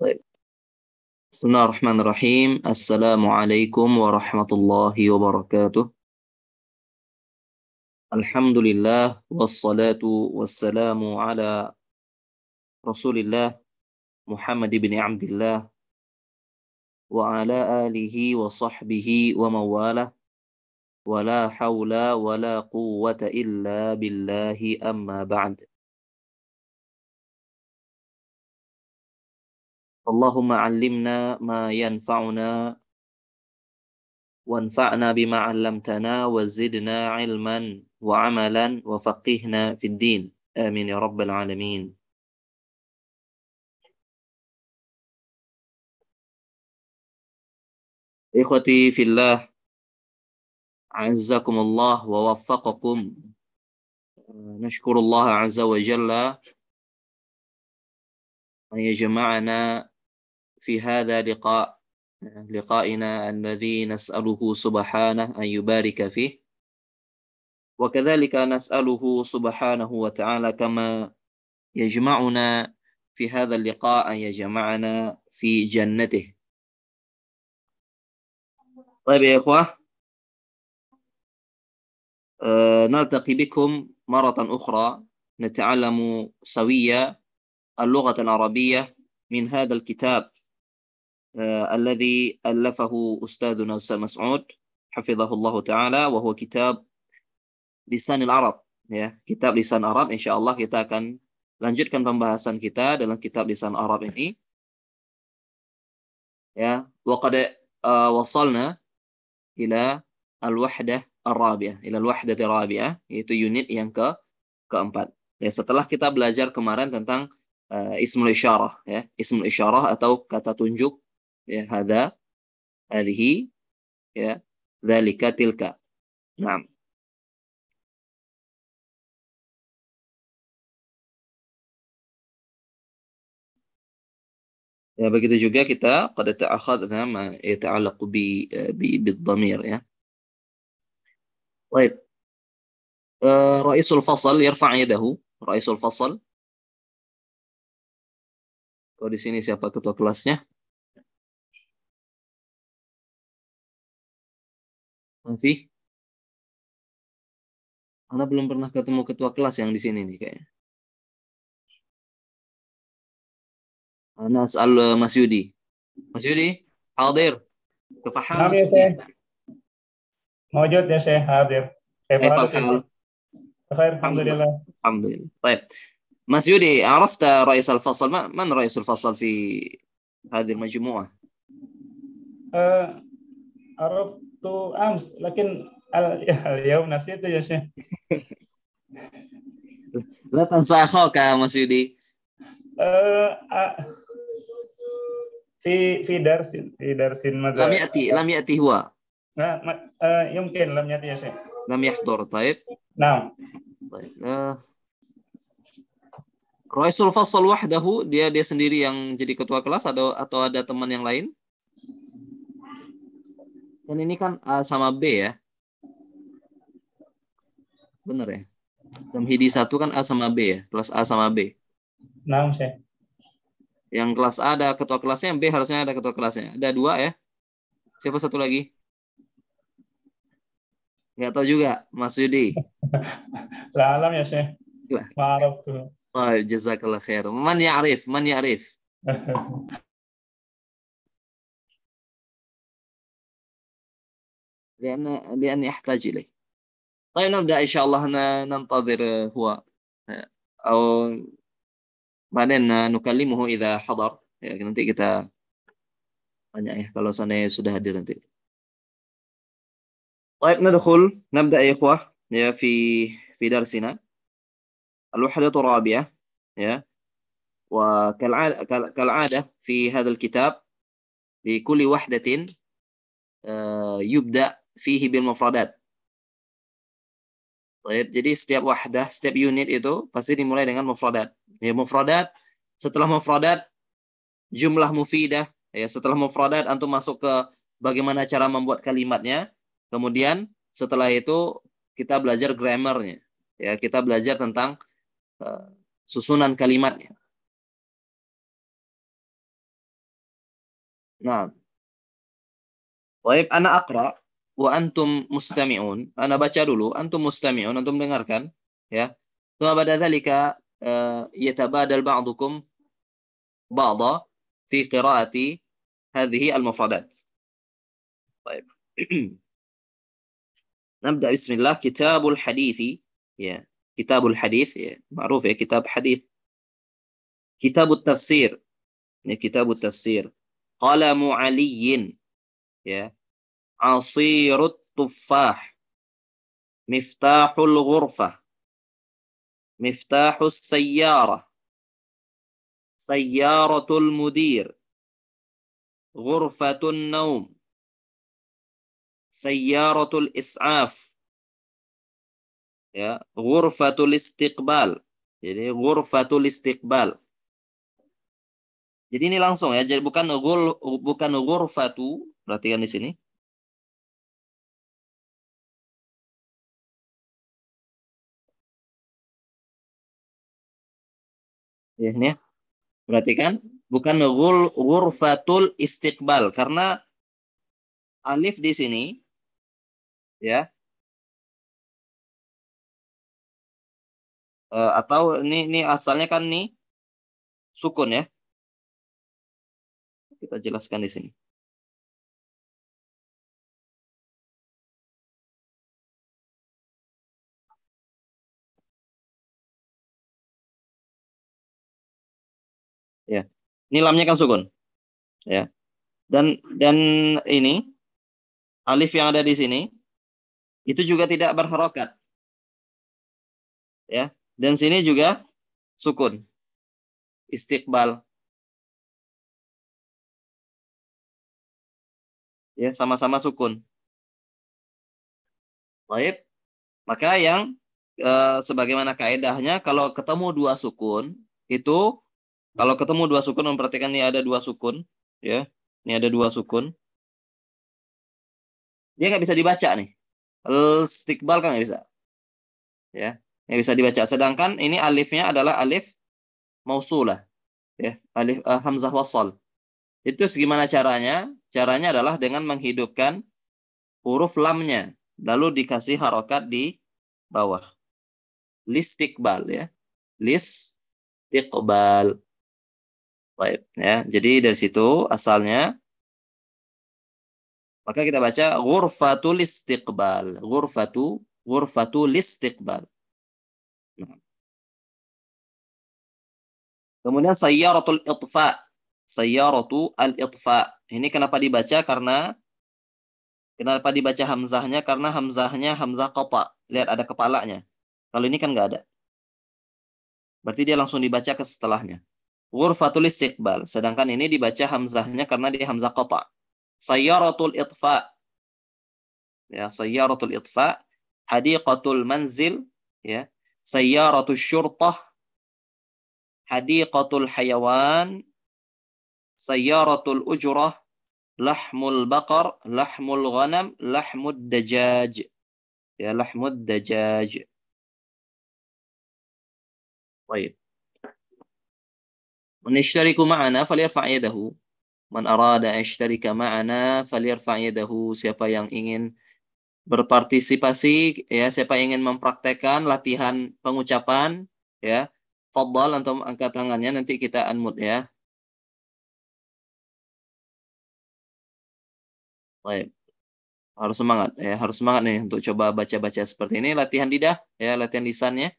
طيب بسم الله الرحمن الرحيم السلام عليكم ورحمة الله وبركاته الحمد لله والصلاة والسلام على رسول الله محمد بن عبد الله وعلى آله وصحبه ومواله ولا حول ولا قوة إلا بالله أما بعد اللهم علمنا ما ينفعنا وانفعنا بما علمتنا وزدنا علما وعملا وفقهنا في الدين آمين يا رب العالمين إخوتي في الله عزكم الله ووفقكم نشكر الله عز وجل أن يجمعنا في هذا لقاء لقائنا الذي نسأله سبحانه أن يبارك فيه وكذلك نسأله سبحانه وتعالى كما يجمعنا في هذا اللقاء أن يجمعنا في جنته طيب يا إخوة آه، نلتقي بكم مرة أخرى نتعلم سوية اللغة العربية من هذا الكتاب الذي ألفه أستاذنا أستاذ مسعود حفظه الله تعالى وهو كتاب لسان العرب ya kitab lisan Arab insya Allah kita akan lanjutkan pembahasan kita dalam kitab lisan Arab ini ya waqad uh, eh, wasalna ila al-wahdah ar-rabi'ah ila al-wahdah ar-rabi'ah yaitu unit yang ke keempat ya setelah kita belajar kemarin tentang uh, ismul isyarah ya ismul isyarah atau kata tunjuk ya hada alihi ya dalika tilka Naam. Ya begitu juga kita qad ta'akhadna ma yata'allaqu bi eh, bi bidhamir ya. Baik. Eh, raisul fasal yarfa' yadahu. Raisul fasal. Kalau di sini siapa ketua kelasnya? Afif? Anda belum pernah ketemu ketua kelas yang di sini nih kayaknya. Anas al eh, Mas Yudi. Mas Yudi, hadir. Kefaham ya, ya, eh, eh, Mas Yudi. Mawjud ya saya hadir. Alhamdulillah. الحمد لله الحمد لله طيب Mas Yudi, Ma, man Rais al Fasal di hadir هذه المجموعة؟ عرفت تو امس لكن اليوم نسيته يا شيخ لا تنسى اخوك يا مسيدي في في درس في درس ماذا لم ياتي لم ياتي هو لا يمكن لم ياتي يا شيخ لم يحضر طيب نعم طيب Roysul wahdahu dia dia sendiri yang jadi ketua kelas atau atau ada teman yang lain? Dan ini kan A eh, sama B ya. Bener ya? HIDI 1 kan A sama B ya? Kelas A sama B. Nah, saya. Yang kelas A ada ketua kelasnya, yang B harusnya ada ketua kelasnya. Ada dua ya? Siapa satu lagi? Nggak tahu juga, Mas Yudi. Lalam alam ya, Syekh. Maaf. Oh, jazakallah khair. Man ya'rif, man ya'rif. لأن لأن يحتاج إليه طيب نبدأ إن شاء الله ننتظر هو أو بعدين نكلمه إذا حضر ya nanti kita tanya ya kalau sana sudah hadir nanti طيب ندخل نبدأ يا إخوة يا في في درسنا الوحدة الرابعة يا وكالعادة كالعادة في هذا الكتاب لكل وحدة يبدأ fihi bil mufradat. Jadi setiap wahdah, setiap unit itu pasti dimulai dengan mufradat. Ya, mufradat, setelah mufradat jumlah mufidah, ya, setelah mufradat antum masuk ke bagaimana cara membuat kalimatnya. Kemudian setelah itu kita belajar grammarnya. Ya, kita belajar tentang uh, susunan kalimatnya. Nah, Baik, anak akra wa antum mustami'un. Anda baca dulu antum mustami'un, antum dengarkan ya. Tsumma ba'da dzalika eh, yatabadal ba'dukum ba'da fi qira'ati hadhihi al-mufradat. Baik. نبدأ bismillah, kitabul كتاب ya. Kitabul hadith, ya. يا. ya, kitab hadith. Kitabul tafsir, ya. Kitabul tafsir. التفسير قلم ya asirut tuffah miftahul ghurfah miftahus sayyara sayyaratul mudir ghurfatun naum sayyaratul is'af ya ghurfatul istiqbal jadi ghurfatul istiqbal jadi ini langsung ya jadi bukan ghur bukan ghurfatu perhatikan di sini Iya, ya, ini perhatikan, Berarti kan bukan ghul, ghurfatul istiqbal karena alif di sini ya. Eh, atau ini ini asalnya kan nih sukun ya. Kita jelaskan di sini. nilamnya kan sukun. Ya. Dan dan ini alif yang ada di sini itu juga tidak berharokat. Ya, dan sini juga sukun. Istiqbal. Ya, sama-sama sukun. Baik. Maka yang e, sebagaimana kaidahnya kalau ketemu dua sukun itu kalau ketemu dua sukun memperhatikan ini ada dua sukun, ya. Ini ada dua sukun. Dia nggak bisa dibaca nih. Al-stikbal kan nggak bisa. Ya, nggak bisa dibaca. Sedangkan ini alifnya adalah alif mausulah. Ya, alif uh, hamzah wasol. Itu gimana caranya? Caranya adalah dengan menghidupkan huruf lamnya lalu dikasih harokat di bawah. Listikbal ya. Listikbal. Baik, ya. Jadi dari situ asalnya maka kita baca ghurfatul istiqbal. Ghurfatu ghurfatul istiqbal. Nah. Kemudian sayyaratul itfa. Sayyaratu al-itfa. Ini kenapa dibaca karena kenapa dibaca hamzahnya karena hamzahnya hamzah qata. Lihat ada kepalanya. Kalau ini kan nggak ada. Berarti dia langsung dibaca ke setelahnya. Wurfatul istiqbal. Sedangkan ini dibaca hamzahnya karena dia hamzah qata. Sayyaratul itfa. Ya, sayyaratul itfa, hadiqatul manzil, ya. Sayyaratul syurtah, hadiqatul hayawan, sayyaratul ujrah, lahmul baqar, lahmul ghanam, lahmud dajaj. Ya, lahmud dajaj. Baik. Man yashtariku ma'ana falyarfa' yadahu. Man arada yashtarika ma'ana falyarfa' yadahu. Siapa yang ingin berpartisipasi ya, siapa yang ingin mempraktekkan latihan pengucapan ya, fadhal atau angkat tangannya nanti kita unmute ya. Baik. Harus semangat ya, harus semangat nih untuk coba baca-baca seperti ini latihan lidah ya, latihan lisannya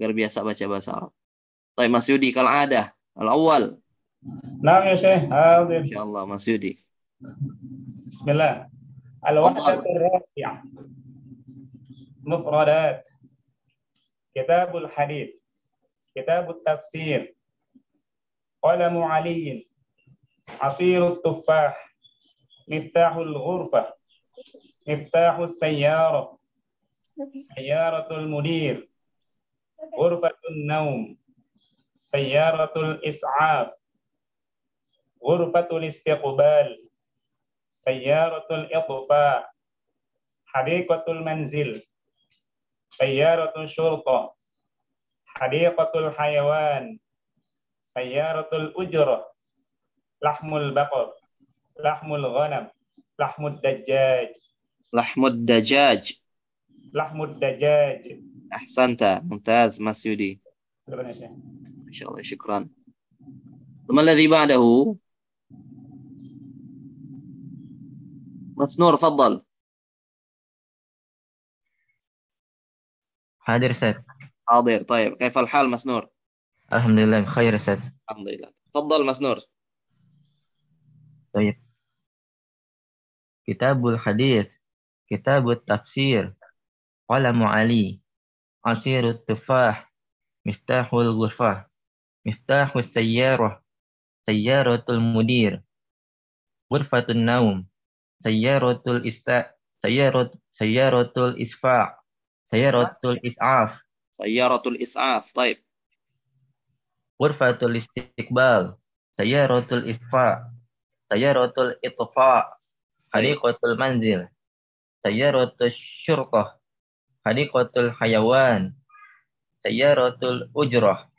agar biasa baca bahasa Arab. Baik Mas Yudi kalau ada الأول نعم يا شيخ حاضر إن شاء الله مسيودي بسم الله الوحدة الرابعة مفردات كتاب الحديث كتاب التفسير قلم علي عصير التفاح مفتاح الغرفة مفتاح السيارة سيارة المدير غرفة النوم sayyaratul is'af, ghurfatul istiqbal, sayyaratul idfa, hadiqatul manzil, sayyaratul syurta, hadiqatul hayawan, sayyaratul ujrah, lahmul baqar, lahmul ghanam, lahmud dajjaj. Lahmud dajjaj. Lahmud dajjaj. Ahsanta, mumtaz Mas Yudi. Terima kasih. شاء الله شكرا ثم الذي بعده مسنور تفضل حاضر سيد حاضر طيب كيف الحال مسنور الحمد لله بخير سيد الحمد لله تفضل مسنور طيب كتاب الحديث كتاب التفسير قلم علي عصير التفاح مفتاح الغرفة miftahu sayyarah sayyaratul mudir ghurfatun naum sayyaratul ista sayyarat sayyaratul isfa sayyaratul is'af sayyaratul is'af طيب ghurfatul istiqbal sayyaratul isfa sayyaratul itfa hadiqatul manzil sayyaratul syurqah hadiqatul hayawan sayyaratul ujrah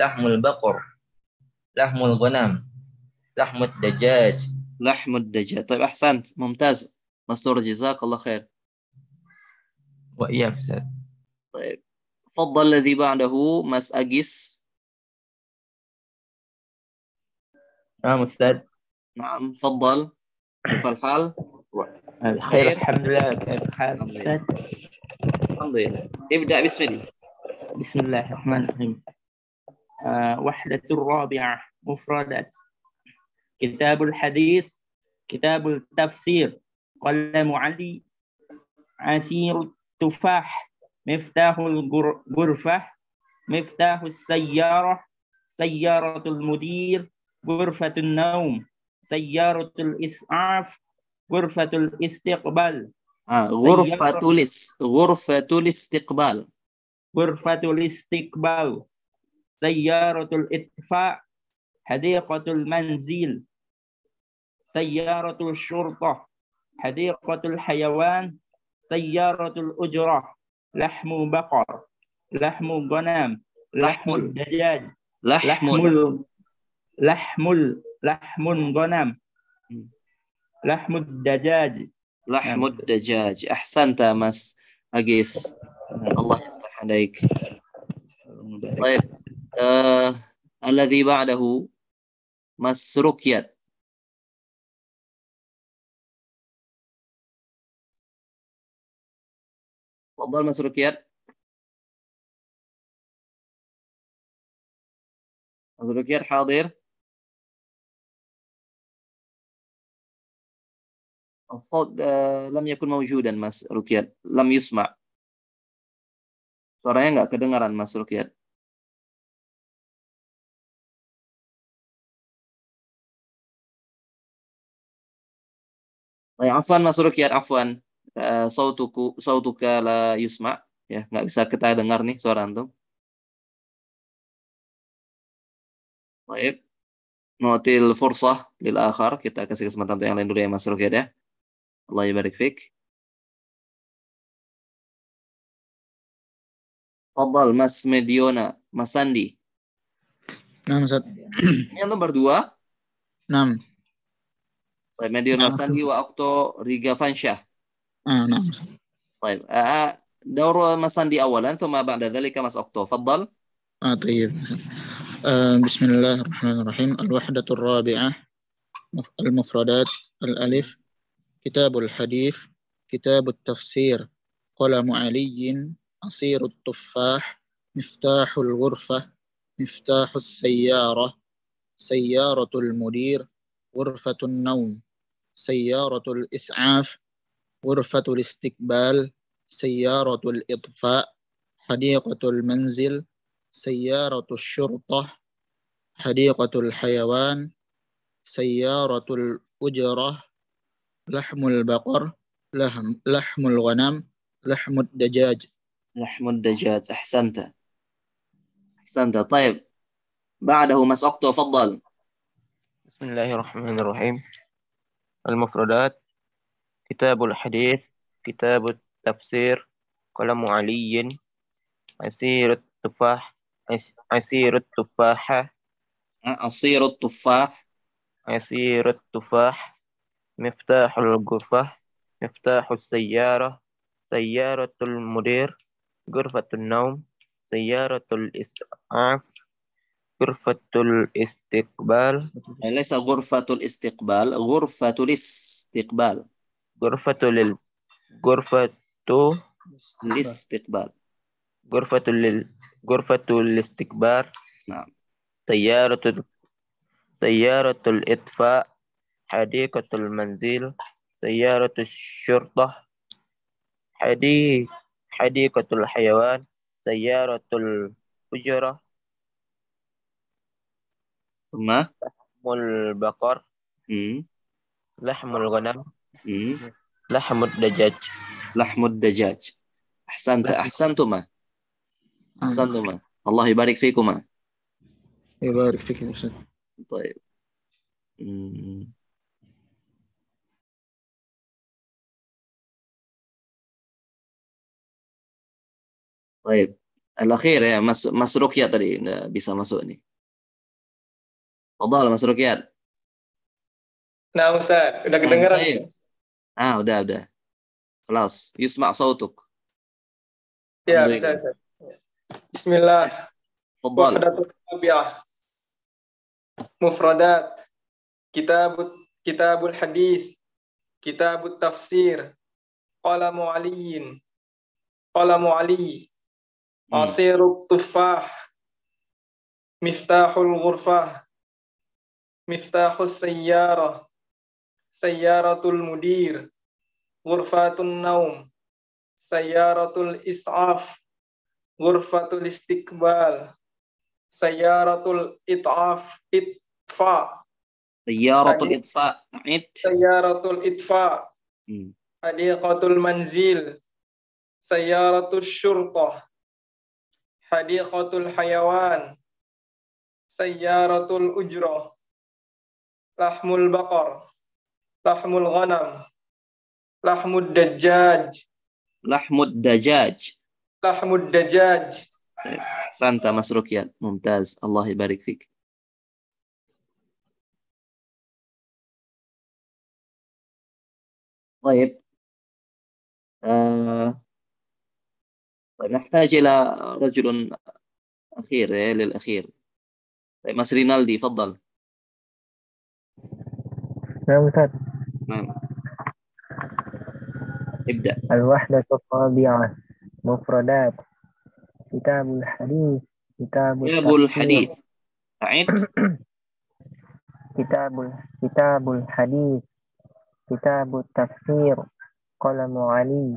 لحم البقر لحم الغنم لحم الدجاج لحم الدجاج طيب أحسنت ممتاز مسرور جزاك الله خير وإياك أستاذ طيب تفضل الذي بعده مس أجس نعم أستاذ نعم تفضل كيف الحال؟ بخير الحمد لله كيف الحال أستاذ؟ الحمد لله ابدأ بسم الله بسم الله الرحمن الرحيم وحدة الرابعة مفردات كتاب الحديث كتاب التفسير قلم علي عسير التفاح مفتاح الغرفة مفتاح السيارة سيارة المدير غرفة النوم سيارة الإسعاف غرفة الاستقبال آه، غرفة غرفة الاستقبال غرفة الاستقبال سيارة الإطفاء حديقة المنزل سيارة الشرطة حديقة الحيوان سيارة الأجرة لحم بقر لحم غنم لحم الدجاج لحم لحم لحم غنم لحم الدجاج لحم نعم. الدجاج أحسنت يا مس أجيس نعم. الله يفتح عليك طيب uh, alladhi ba'dahu masruqyat Tafadhal Mas Rukyat, Mas Rukiat hadir. الصوت لم يكن dan Mas Rukyat, Lam yusma. Suaranya nggak kedengaran Mas Rukyat. afwan Mas Rukyat afwan eh, sautuku sautuka la yusma ya nggak bisa kita dengar nih suara antum baik nuatil fursah lil akhar kita kasih kesempatan untuk yang lain dulu ya Mas Rukyat ya Allah yabarik fik Fadal Mas Mediona Mas Sandi Nah, Ini dua. Enam. طيب مدير رسالي واقطو ريغا فانشا آه نعم طيب آه دور مساندي اولا ثم بعد ذلك مس اوكتو تفضل آه طيب آه بسم الله الرحمن الرحيم الوحدة الرابعة المفردات الألف كتاب الحديث كتاب التفسير قلم علي عصير التفاح مفتاح الغرفة مفتاح السيارة سيارة المدير غرفة النوم سيارة الإسعاف غرفة الاستقبال سيارة الإطفاء حديقة المنزل سيارة الشرطة حديقة الحيوان سيارة الأجرة لحم البقر لحم, لحم الغنم لحم الدجاج لحم الدجاج أحسنت أحسنت طيب بعده مسأقته فضل بسم الله الرحمن الرحيم المفردات كتاب الحديث كتاب التفسير قلم علي عسير التفاح عسير التفاحة عصير التفاح عصير التفاح مفتاح الغرفة مفتاح السيارة سيارة المدير غرفة النوم سيارة الإسعاف غرفة الاستقبال ليس غرفة الاستقبال غرفة الاستقبال غرفة لل غرفة الاستقبال غرفة لل غرفة الاستكبار نعم سيارة سيارة الإطفاء حديقة المنزل سيارة الشرطة حديقة الحيوان سيارة الأجرة Thumma. Lahmul bakor. Hmm. Lahmul ghanam. Hmm. Lahmud dajaj. Lahmud dajaj. Hmm. Ahsan tu ma. Allah ibarik fikuma. Ibarik fikum. Baik. Hmm. Baik. Al-akhir ya, Mas Mas Rukyat tadi eh, bisa masuk nih. Obal Mas Rukiat. Nah Ustaz, udah nah, kedengeran? ah udah udah. Kelas. Yusma sautuk. Ya bisa Ustaz. Bismillah. Obal. Mufradat. Kitab Kitabul Hadis. Kitabut Tafsir. Qalamu Aliyin. Qalamu Ali. Hmm. Asirut tufah. Miftahul Ghurfah miftahus sayyarah, sayyaratul mudir, ghurfatun naum, sayyaratul is'af, ghurfatul istiqbal, sayyaratul it'af, itfa, sayyaratul itfa, it. sayyaratul itfa, hmm. hadiqatul manzil, sayyaratul syurtah, hadiqatul hayawan, sayyaratul ujrah, lahmul bakor, lahmul ghanam, lahmud dajjaj. Lahmud dajjaj. Lahmud dajjaj. Santa Mas Rukyat, mumtaz. Allah barik fik. طيب آه. طيب نحتاج إلى رجل أخير للأخير طيب مس رينالدي تفضل karena musafir nah. ibda al-wahda sufiyah mufrodat kita bulhadis kita kita bulhadis amin kita bul kita bulhadis kita buktasfir kalau mu'allim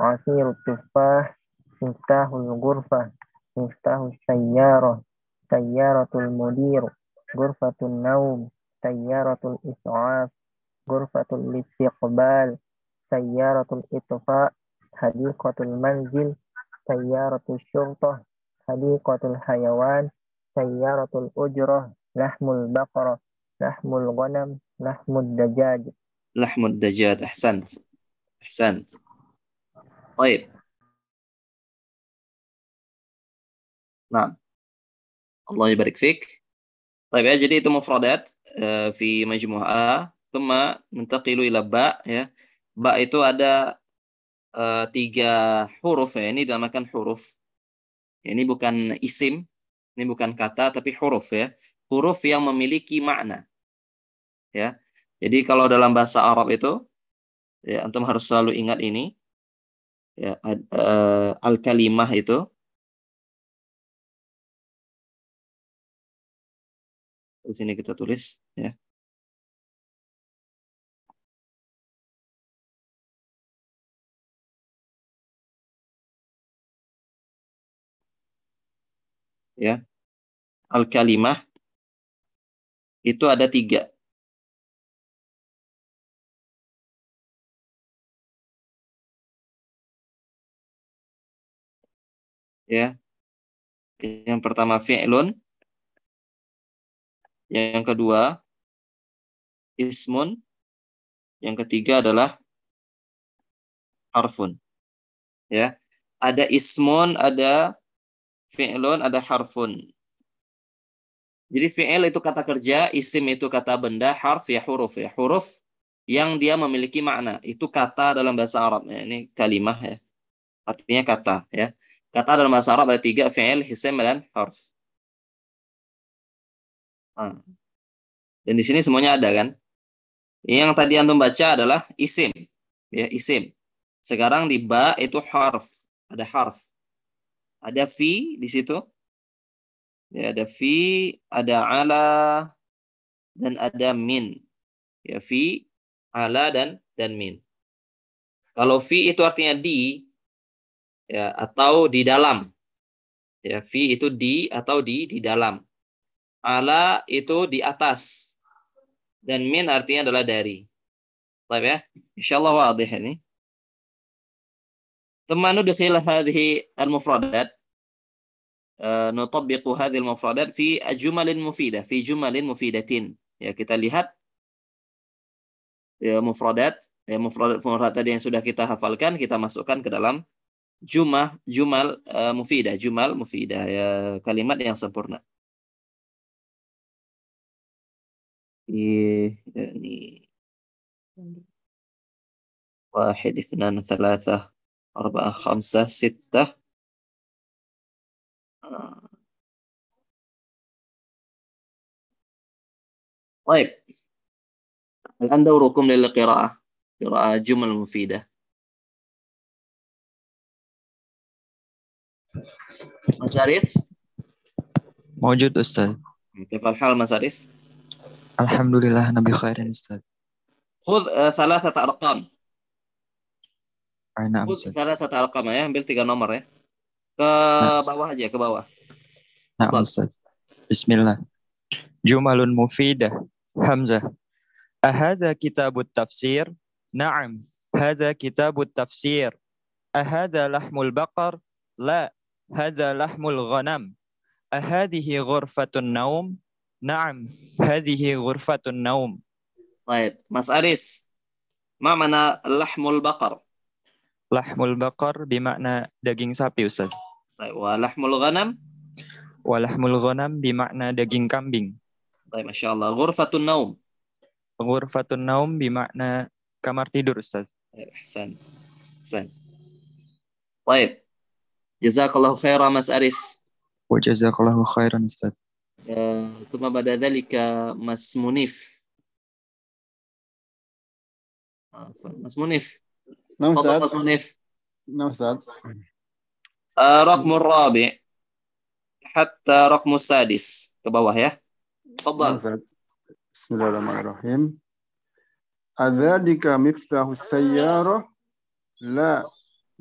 asfir tufah mustahul gurfa mustahus syiar syiar tul mudir gurfa tunnau sayyaratun is'af, ghurfatul istiqbal, sayyaratul itfa, hadiqatul manzil, sayyaratul syurtah, hadiqatul hayawan, sayyaratul ujrah, lahmul baqarah, lahmul ghanam, Lahmul dajaj. Lahmul dajaj, ahsant. Ahsant. Baik. Nah. Allah yabarik fik. Baik ya, jadi itu mufradat. Eh, fi a thumma muntaqilu ila ba ya. Ba itu ada uh, tiga huruf ya. Ini dinamakan huruf. Ya, ini bukan isim, ini bukan kata tapi huruf ya. Huruf yang memiliki makna. Ya. Jadi kalau dalam bahasa Arab itu ya antum harus selalu ingat ini. Ya, uh, eh, al kalimah itu di sini kita tulis ya. Ya. Al-kalimah itu ada tiga. Ya. Yang pertama fi'lun, yang kedua, ismun. Yang ketiga adalah harfun. Ya. Ada ismun, ada fi'lun, ada harfun. Jadi fi'il itu kata kerja, isim itu kata benda, harf ya huruf ya. Huruf yang dia memiliki makna. Itu kata dalam bahasa Arab. Ya, ini kalimah ya. Artinya kata ya. Kata dalam bahasa Arab ada tiga, fi'il, isim dan harf. Hmm. Dan di sini semuanya ada kan? Yang tadi antum baca adalah isim, ya isim. Sekarang di ba itu harf, ada harf. Ada fi di situ. Ya, ada fi, ada ala dan ada min. Ya, fi, ala dan dan min. Kalau fi itu artinya di ya atau di dalam. Ya, fi itu di atau di di dalam. Ala itu di atas. Dan min artinya adalah dari. Baik ya. Insyaallah wadih ini. Temanu dakhil hadhihi al-mufradat eh, nutabbiqu hadhihi al-mufradat fi ajumalin mufidah, fi jumalin mufidatin. Ya, kita lihat ya mufradat, ya mufradat mufradat tadi yang sudah kita hafalkan kita masukkan ke dalam jumah jumal uh, eh, mufidah, jumal mufidah, ya, kalimat yang sempurna. فيه يعني واحد اثنان ثلاثة أربعة خمسة ستة طيب الآن دوركم للقراءة قراءة جمل مفيدة مساريس موجود أستاذ كيف الحال مساريس؟ Alhamdulillah Nabi khairin Ustaz. Khudh eh, salah satu arqam. Nah, salah satu arqam ya, ambil tiga nomor ya. Ke nah, bawah aja, ke bawah. Nah, Ustaz. Bismillah. Jumalun mufidah. Hamzah. Ahadha kitabut tafsir? Naam. Hadha kitabut tafsir. Ahadha lahmul baqar? La. Hadha lahmul ghanam. Ahadihi ghurfatun naum? Naam, hadhihi ghurfatun naum. Baik, Mas Aris. Ma mana lahmul bakar? Lahmul bakar bimakna daging sapi, Ustaz. Baik, wa lahmul ghanam? Wa lahmul ghanam bimakna daging kambing. Baik, Masya Allah. Ghurfatun naum. Ghurfatun naum bimakna kamar tidur, Ustaz. Baik, Hasan. Hasan. Baik. Jazakallahu khairan, Mas Aris. Wa jazakallahu khairan, Ustaz. ثم بعد ذلك Mas Munif Mas Munif نعم سعد Mas Munif نعم سعد رقم الرابع حتى رقم السادس ke bawah ya تفضل بسم الله الرحمن الرحيم أذلك مفتاح السيارة لا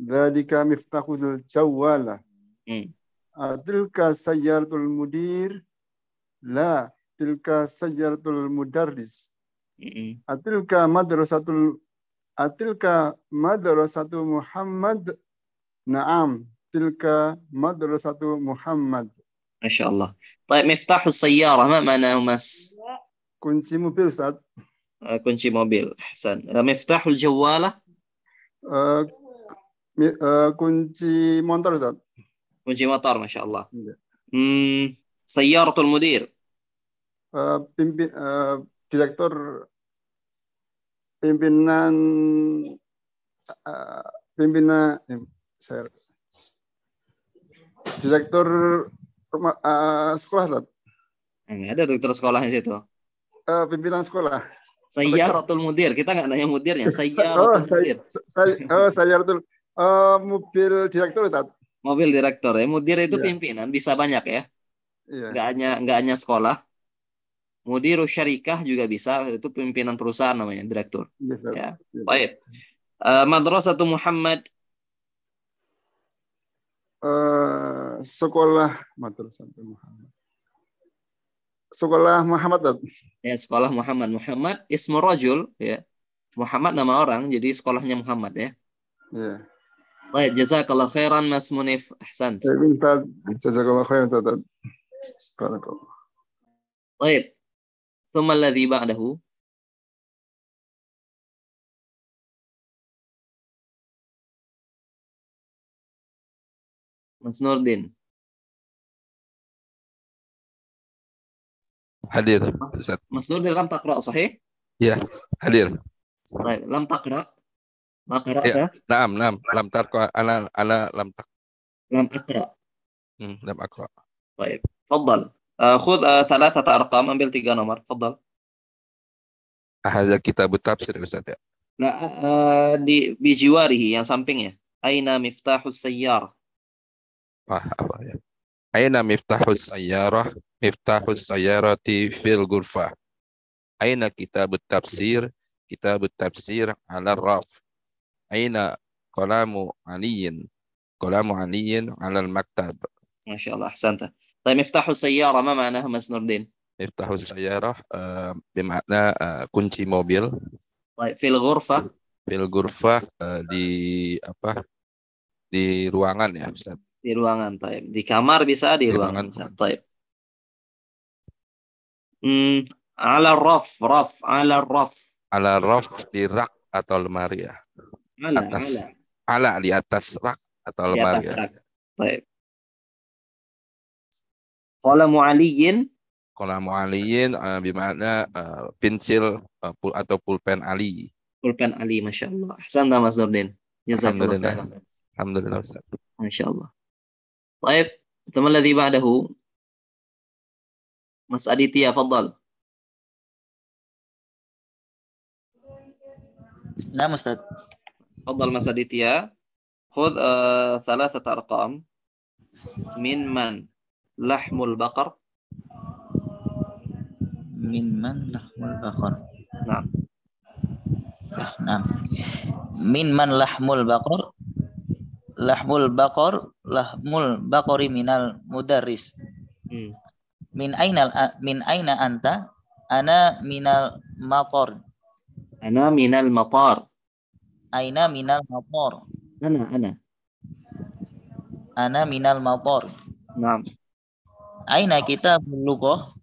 ذلك مفتاح الجوالة تلك سيارة المدير La, tilka sayyaratul mudarris. Mm -hmm. Atilka madrasatul Atilka madrasatu Muhammad. Naam, tilka madrasatu Muhammad. Masya Allah. Baik, miftahu sayyarah. mana mas? Kunci mobil, Ustaz. Uh, kunci mobil. Hasan. Uh, eh, miftahul jawalah. Uh, uh, kunci motor, Ustaz. Kunci motor, Masya Allah. Iya. Hmm, Sayyaratul Mudir. Uh, eh, pimpin, uh, eh, direktur pimpinan uh, pimpinan saya direktur uh, sekolah Dok. Ini ada direktur sekolah di situ. Uh, pimpinan sekolah. Saya rotul Mudir. Kita nggak nanya mudirnya. Oh, saya oh, Mudir. Saya, oh, Sayyaratul. Uh, mobil direktur, Tat. Mobil direktur ya. Mudir itu ya. pimpinan. Bisa banyak ya. Iya. nggak hanya nggak hanya sekolah mudir syarikah juga bisa itu pimpinan perusahaan namanya direktur yes, ya yes. Iya. baik uh, eh, madrasatu Muhammad uh, sekolah madrasatu Muhammad sekolah Muhammad ya sekolah Muhammad Muhammad ismu rajul ya Muhammad nama orang jadi sekolahnya Muhammad ya ya baik jazakallah khairan Mas Munif ahsan jazakallah khairan Baik. Summa alladhi ba'dahu. Mas Nurdin. Hadir. Mas Nurdin lam Takra, sahih? Ya, hadir. Baik, lam Takra, Makra ya. Ya, naam, naam. Lam taqra ana ana lam taqra. Lam Takra. Hmm, lam Takra. طيب تفضل آه، خذ آه، ثلاثة أرقام من بلتقى نمر تفضل هذا كتاب التبصير أستاذ لا آه، دي بجواره يعني سامبينيا أين مفتاح السيارة؟ أين مفتاح السيارة؟ مفتاح السيارة في الغرفة أين كتاب التفسير؟ كتاب التفسير على الرف أين كلام علي؟ كلام علي على المكتب ما شاء الله أحسنت طيب مفتاح السيارة ما معناه مس نور الدين؟ مفتاح السيارة kunci mobil. طيب في الغرفة في الغرفة di apa di ruangan ya Ustaz. Di ruangan طيب di kamar bisa di, ruangan, ruangan ala raf, raf, ala raf. Ala raf di rak atau lemari ya. Ala, atas. Ala. di atas rak atau lemari. ya. Qala mu'aliyin Qala mu'aliyin uh, eh, bermakna uh, eh, pensil uh, pul atau pulpen Ali. Pulpen Ali, Masya Allah. Ahsan Mas Nurdin. Alhamdulillah. Alhamdulillah Ustaz. Masya Allah. Baik, teman lagi ba'dahu. Mas Aditya, fadal. Nah, Ustaz. Fadal Mas Aditya. Khud uh, salah satu arqam. Min man lahmul bakar min man lahmul bakar nah nah min man lahmul bakar lahmul bakar lahmul bakari minal mudarris hmm. min aina min aina anta ana minal matar ana minal matar aina minal matar ana ana ana minal matar Naam aina kita bulugo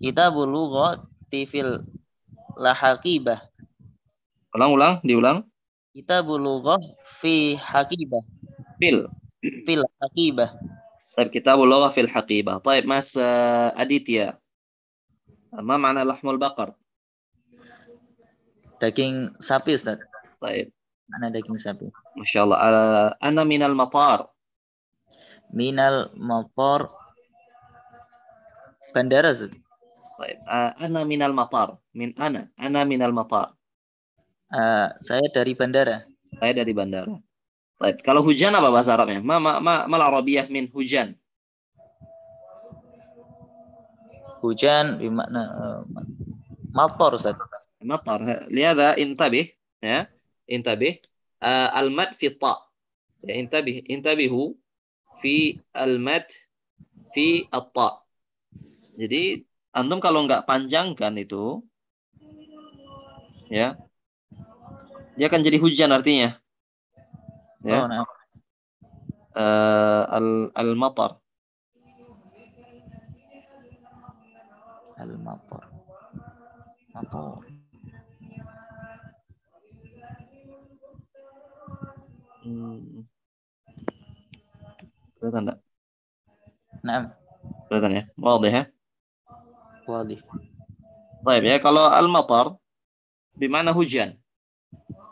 kita bulugo tifil lahakibah ulang ulang diulang kita bulugo fi hakibah fil fil hakibah Kita kita اللغة fil hakibah. طيب mas eh, Aditya, Apa makna lahmul bakar? daging sapi Ustaz طيب Mana daging sapi Allah. Eh, ana min al matar. min al المطار bandara Zat. Baik. Uh, ana minal matar. Min ana. Ana minal matar. Uh, saya dari bandara. Saya dari bandara. Baik. Kalau hujan apa bahasa Arabnya? Ma ma ma mal Arabiyah min hujan. Hujan bermakna uh, eh, matar Ustaz. Matar. Liada intabih ya. Intabih. Uh, al mat fi ta. Ya, intabih intabihu fi al mat fi at-ta. Jadi antum kalau nggak panjangkan itu, ya, dia akan jadi hujan artinya. Ya. Oh, no. uh, eh, al al matar. Al matar. Matar. Hmm. Kelihatan enggak? Nah. Kelihatan ya? wadih ya? wadi. Baik ya kalau al-matar bimana hujan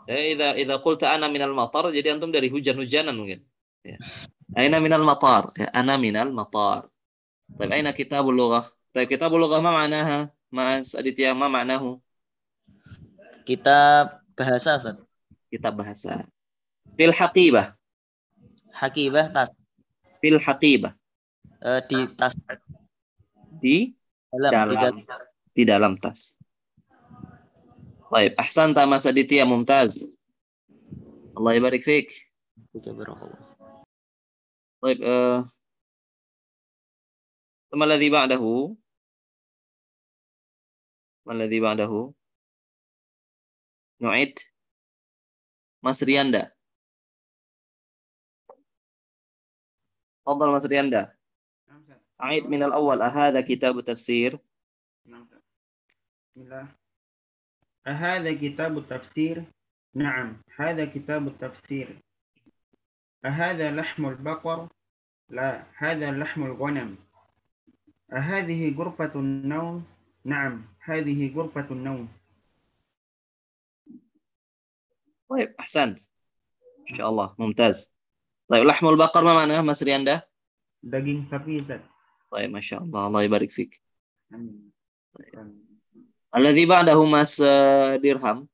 ya idza idza qulta ana minal matar jadi antum dari hujan-hujanan mungkin ya aina minal matar ya ana minal matar baik aina kitabul lughah baik kitabul lughah ma ma'naha Mas Aditya ma ma'nahu kitab bahasa Ustaz kitab bahasa fil haqibah haqibah tas fil haqibah uh, di tas di dalam, dalam di dalam tas. Baik, ahsan tamas aditya mumtaz. Allah ibarik fik. Jazarakallah. Baik, eh uh, الذي ba'dahu. ما الذي بعده Mas Rianda. Tafadhal Mas Rianda. أعيد من الأول أهذا كتاب تفسير نعم. بسم الله أهذا كتاب التفسير نعم هذا كتاب التفسير أهذا لحم البقر لا هذا لحم الغنم أهذه غرفة النوم نعم هذه غرفة النوم طيب أحسنت إن شاء الله ممتاز طيب لحم البقر ما معناه مصري عنده؟ دقيق سبيل طيب ما شاء الله الله يبارك فيك طيب. الذي بعده مس آه، درهم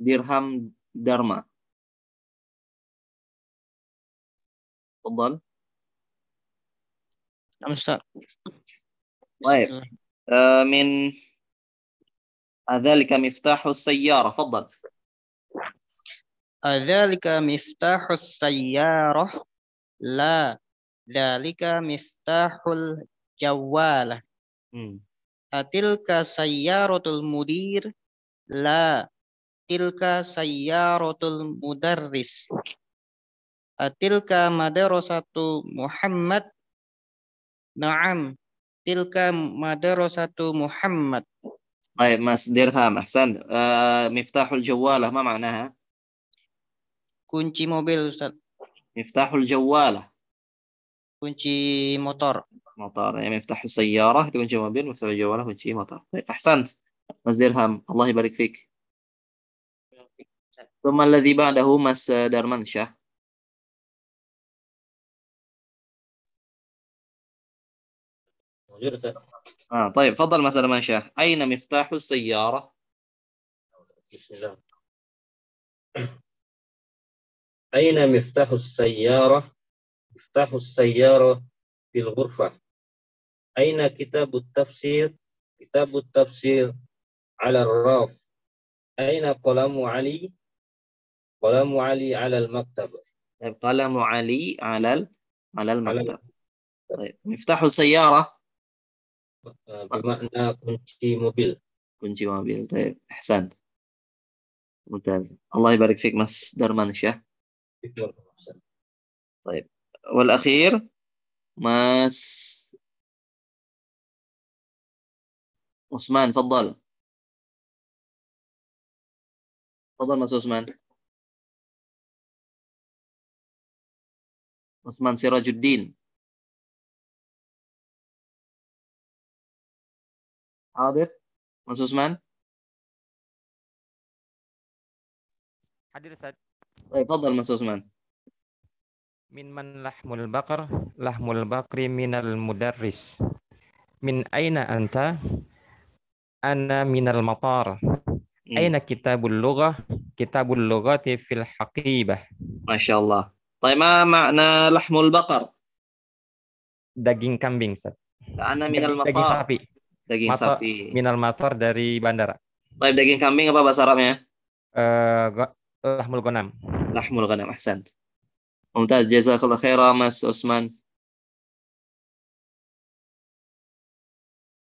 درهم دارما تفضل نعم طيب آه، من ذلك مفتاح السيارة تفضل آه، ذلك مفتاح السيارة لا Dalika miftahul jawwalah. Hmm. atilka sayyaratul mudir. La. Tilka sayyaratul mudarris. atilka madrasatu Muhammad. Naam. Tilka madrasatu Muhammad. ay mas درهم احسنت eh, miftahul jawalah apa ما maknanya kunci mobil ustaz miftahul كنتي موتور مطار يعني يفتح السيارة كنتي موبيل مفتاح الجوال كنتي مطار طيب أحسنت مصدر هام الله يبارك فيك ثم الذي بعده مس درمنشة آه طيب تفضل ما درمنشة أين مفتاح السيارة؟ أين مفتاح السيارة؟ مفتاح السيارة في الغرفة أين كتاب التفسير؟ كتاب التفسير على الراف أين قلم علي؟ قلم علي على المكتبة قلم علي علي المكتب قلم على المكتب طيب مفتاح السيارة آه، بمعنى كنتي موبيل كنتي موبيل طيب أحسنت ممتاز الله يبارك فيك مس درمان الشيخ طيب والأخير ماس عثمان تفضل تفضل ماس عثمان عثمان سراج الدين حاضر ماس عثمان حاضر استاذ طيب تفضل ماس عثمان Min man lahmul bakar, lahmul bakri minal mudarris. Min aina anta? Ana minal matar. Hmm. Aina kitabul lughah? Kitabul lughati fil haqibah. Masya Allah. Tapi makna lahmul bakar? Daging kambing, sat Ana minal matar. Daging sapi. Daging matar, sapi. Minal matar dari bandara. Tapi daging kambing apa bahasa Arabnya? uh, lahmul ghanam. Lahmul ghanam, ahsan. Mumtaz, jazakallah khairah Mas Osman.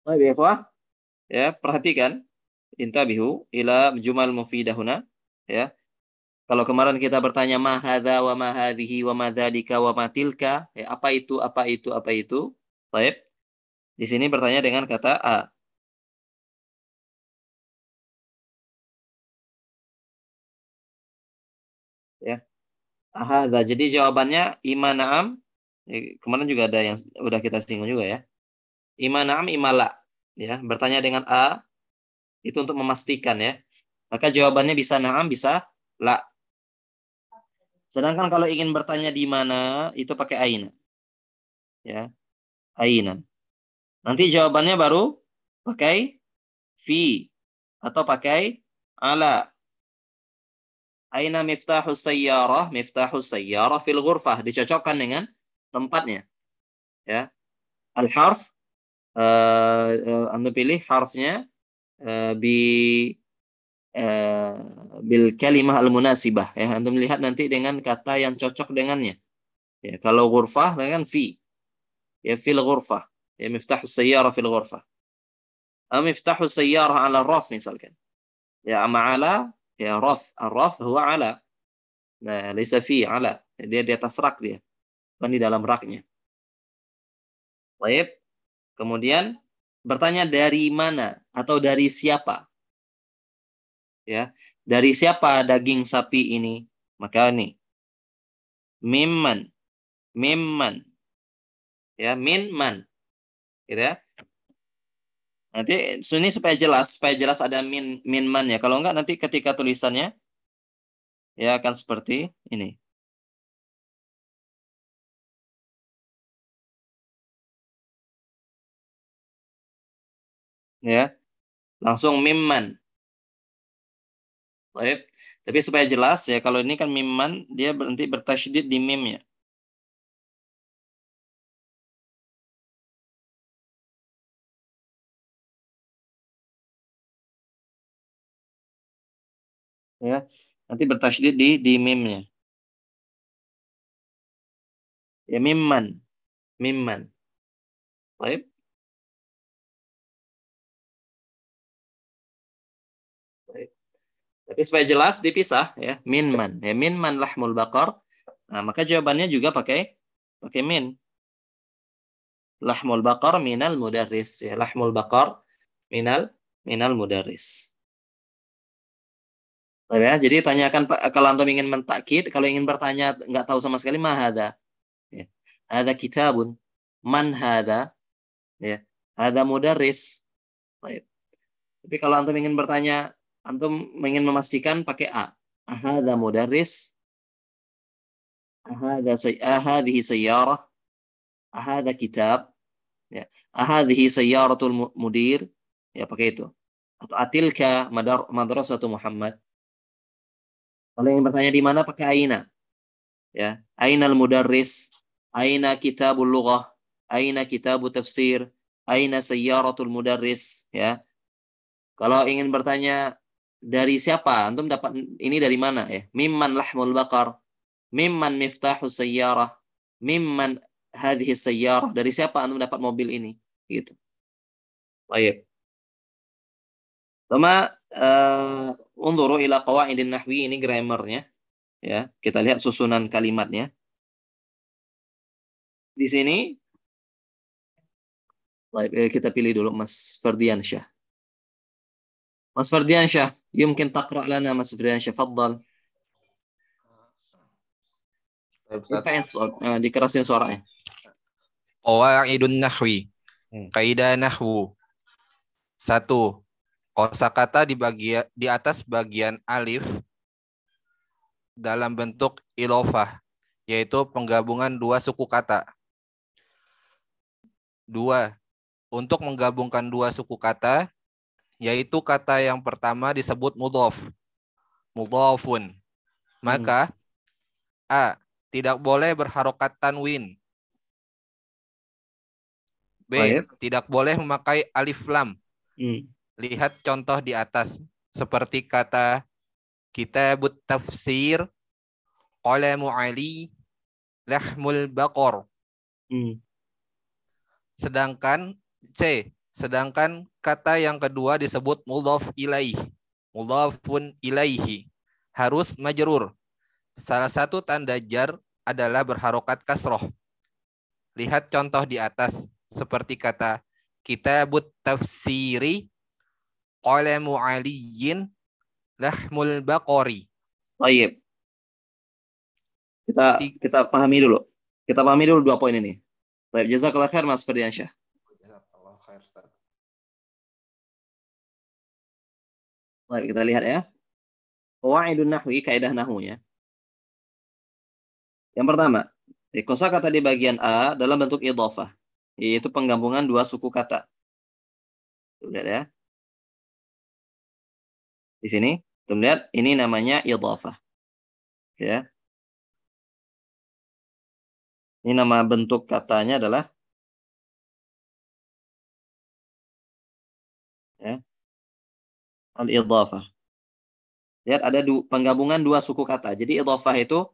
Baik, ya, ya perhatikan intabihu ila jumal mufidahuna ya. Kalau kemarin kita bertanya hadza wa hadhihi wa dzalika wa matilka, ya, apa itu apa itu apa itu? Baik. Di sini bertanya dengan kata a. Ahadha. Jadi jawabannya iman na'am. Eh, kemarin juga ada yang udah kita singgung juga ya. Iman na'am imala. Ya, bertanya dengan A itu untuk memastikan ya. Maka jawabannya bisa na'am, bisa la. Sedangkan kalau ingin bertanya di mana, itu pakai aina. Ya. Aina. Nanti jawabannya baru pakai fi atau pakai ala Aina miftahus sayyarah, miftahus sayyarah fil ghurfah. Dicocokkan dengan tempatnya. Ya. Al-harf, uh, eh, uh, eh, Anda pilih harfnya uh, bi uh, bil kalimah al-munasibah. Ya, Anda melihat nanti dengan kata yang cocok dengannya. Ya, kalau ghurfah dengan fi. Ya, fil ghurfah. Ya, miftahus sayyarah fil ghurfah. miftahu sayyarah ala raf misalkan. Ya, ma'ala ya raf raf huwa ala nah laisa fi ala dia di atas rak dia bukan di dalam raknya baik kemudian bertanya dari mana atau dari siapa ya dari siapa daging sapi ini maka ini mimman mimman ya minman gitu ya Nanti ini supaya jelas, supaya jelas ada min minman ya. Kalau enggak nanti ketika tulisannya ya akan seperti ini. Ya. Langsung mimman. Baik. Tapi supaya jelas ya kalau ini kan mimman dia berhenti bertasydid di ya ya nanti bertasydid di di mimnya ya mimman mimman baik Baik. Tapi supaya jelas dipisah ya, minman. Ya minman lahmul bakor Nah, maka jawabannya juga pakai pakai min. Lahmul bakar minal mudaris. ya, lahmul bakar minal minal mudaris. Ya, jadi tanyakan pak kalau antum ingin mentakid, kalau ingin bertanya nggak tahu sama sekali mahada. Ya. Ada kitabun, man hada, ya. Ada mudaris. Baik. Tapi kalau antum ingin bertanya, antum ingin memastikan pakai a. Ahada mudaris. Ahada say ahadhihi sayyarah. Ahada kitab. Ya. sejarah sayyaratul mudir. Ya pakai itu. Atau atilka madrasatu Muhammad kalau yang bertanya di mana pakai aina. Ya, al mudarris, aina kitabul lughah, aina kitabut tafsir, aina sayyaratul mudarris, ya. Kalau ingin bertanya dari siapa, antum dapat ini dari mana ya? Mimman lahmul bakar, mimman miftahu sayyarah, mimman hadhihi sayyarah, dari siapa antum dapat mobil ini? Gitu. Baik. Sama uh, Unduru ila qawaidin nahwi ini grammarnya. Ya, kita lihat susunan kalimatnya. Di sini eh, kita pilih dulu Mas Ferdiansyah. Mas Ferdiansyah, ya mungkin takra lana Mas Ferdiansyah, faddal. Oh, eh, dikerasin suaranya. Qawaidun nahwi. Hmm. Kaidah nahwu. Satu kata di bagia, di atas bagian alif dalam bentuk ilofah, yaitu penggabungan dua suku kata. Dua, untuk menggabungkan dua suku kata, yaitu kata yang pertama disebut mudhof, mudhofun. Maka hmm. a tidak boleh berharokat tanwin. B Baik. tidak boleh memakai alif lam. Hmm. Lihat contoh di atas seperti kata kitabut tafsir qalamu ali lahmul baqar. Hmm. Sedangkan C, sedangkan kata yang kedua disebut mudhaf ilaih. Mudhafun ilaihi harus majrur. Salah satu tanda jar adalah berharokat kasroh. Lihat contoh di atas seperti kata kita kitabut tafsiri qalamu aliyin lahmul baqari. Baik. Kita kita pahami dulu. Kita pahami dulu dua poin ini. Baik, jazakallah khair Mas Ferdiansyah. Jazakallah khair Ustaz. Baik, kita lihat ya. Qawaidun nahwi, kaidah ya. Yang pertama, kosakata di bagian A dalam bentuk idhofah, yaitu penggabungan dua suku kata. Lihat ya di sini. Kita lihat ini namanya idhafah. Ya. Ini nama bentuk katanya adalah ya, al-idhafah. Lihat ada du, penggabungan dua suku kata. Jadi idhafah itu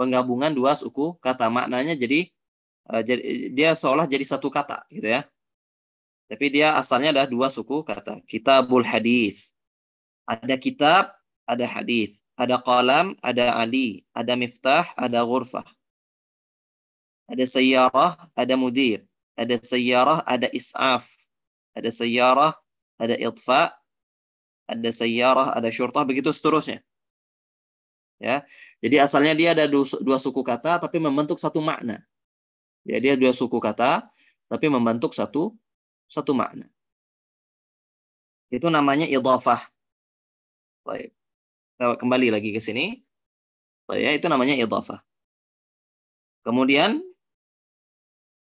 penggabungan dua suku kata. Maknanya jadi, eh, jadi dia seolah jadi satu kata gitu ya. Tapi dia asalnya ada dua suku kata. Kitabul hadis. Ada kitab, ada hadis, ada kolam, ada Ali, ada Miftah, ada Ghurfah. Ada sayyarah, ada mudir. Ada sayyarah, ada is'af. Ada sayyarah, ada idfa. Ada sayyarah, ada syurtah, begitu seterusnya. Ya, jadi asalnya dia ada dua suku kata tapi membentuk satu makna. Ya, dia dua suku kata tapi membentuk satu satu makna. Itu namanya idhafah. Baik. kembali lagi ke sini. Ya, itu namanya idhafah. Kemudian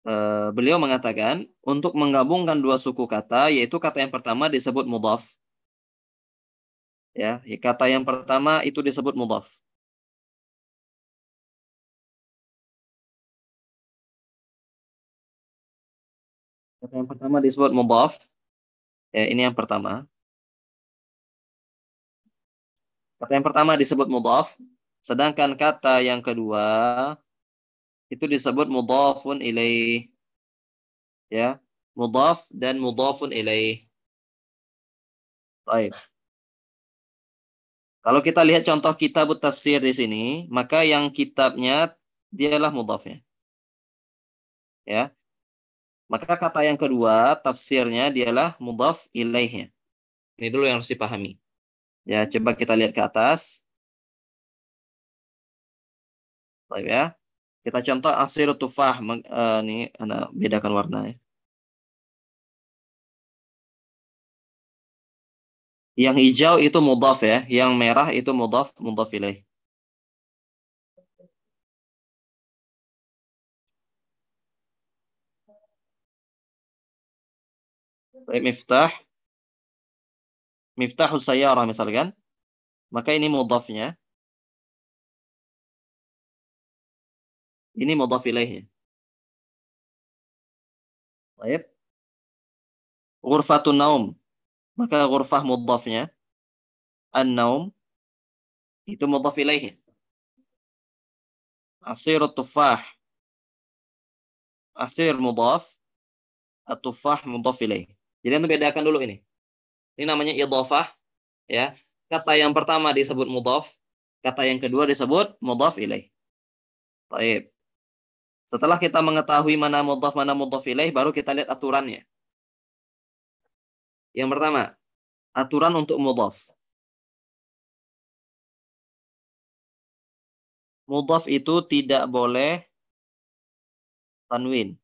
eh, beliau mengatakan untuk menggabungkan dua suku kata yaitu kata yang pertama disebut mudhaf. Ya, kata yang pertama itu disebut mudhaf. Kata yang pertama disebut mudhaf. Ya, ini yang pertama. Kata yang pertama disebut mudhaf, sedangkan kata yang kedua itu disebut mudhafun ilaih. Ya, mudhaf dan mudhafun ilaih. Baik. Kalau kita lihat contoh kitab tafsir di sini, maka yang kitabnya dialah mudhafnya. Ya. Maka kata yang kedua tafsirnya dialah mudhaf ilaihnya. Ini dulu yang harus dipahami. Ya, coba kita lihat ke atas. Baik ya. Kita contoh asir tufah eh, ini anak eh, bedakan warna ya. Yang hijau itu mudaf ya, yang merah itu mudaf, mudhaf ilaih. Baik, Miftah miftahus sayyarah misalkan, maka ini mudhafnya. Ini mudhaf ilaihnya. Baik. Ghurfatun naum. Maka ghurfah mudhafnya an-naum itu mudhaf ilaihnya. Asirut tufah. Asir mudhaf, at-tufah mudhaf ilaih. Jadi anda bedakan dulu ini. Ini namanya idhofah, ya. Kata yang pertama disebut mudhof, kata yang kedua disebut mudhof ilaih. Baik. Setelah kita mengetahui mana mudhof, mana mudhof ilaih, baru kita lihat aturannya. Yang pertama, aturan untuk mudhof. Mudhof itu tidak boleh tanwin.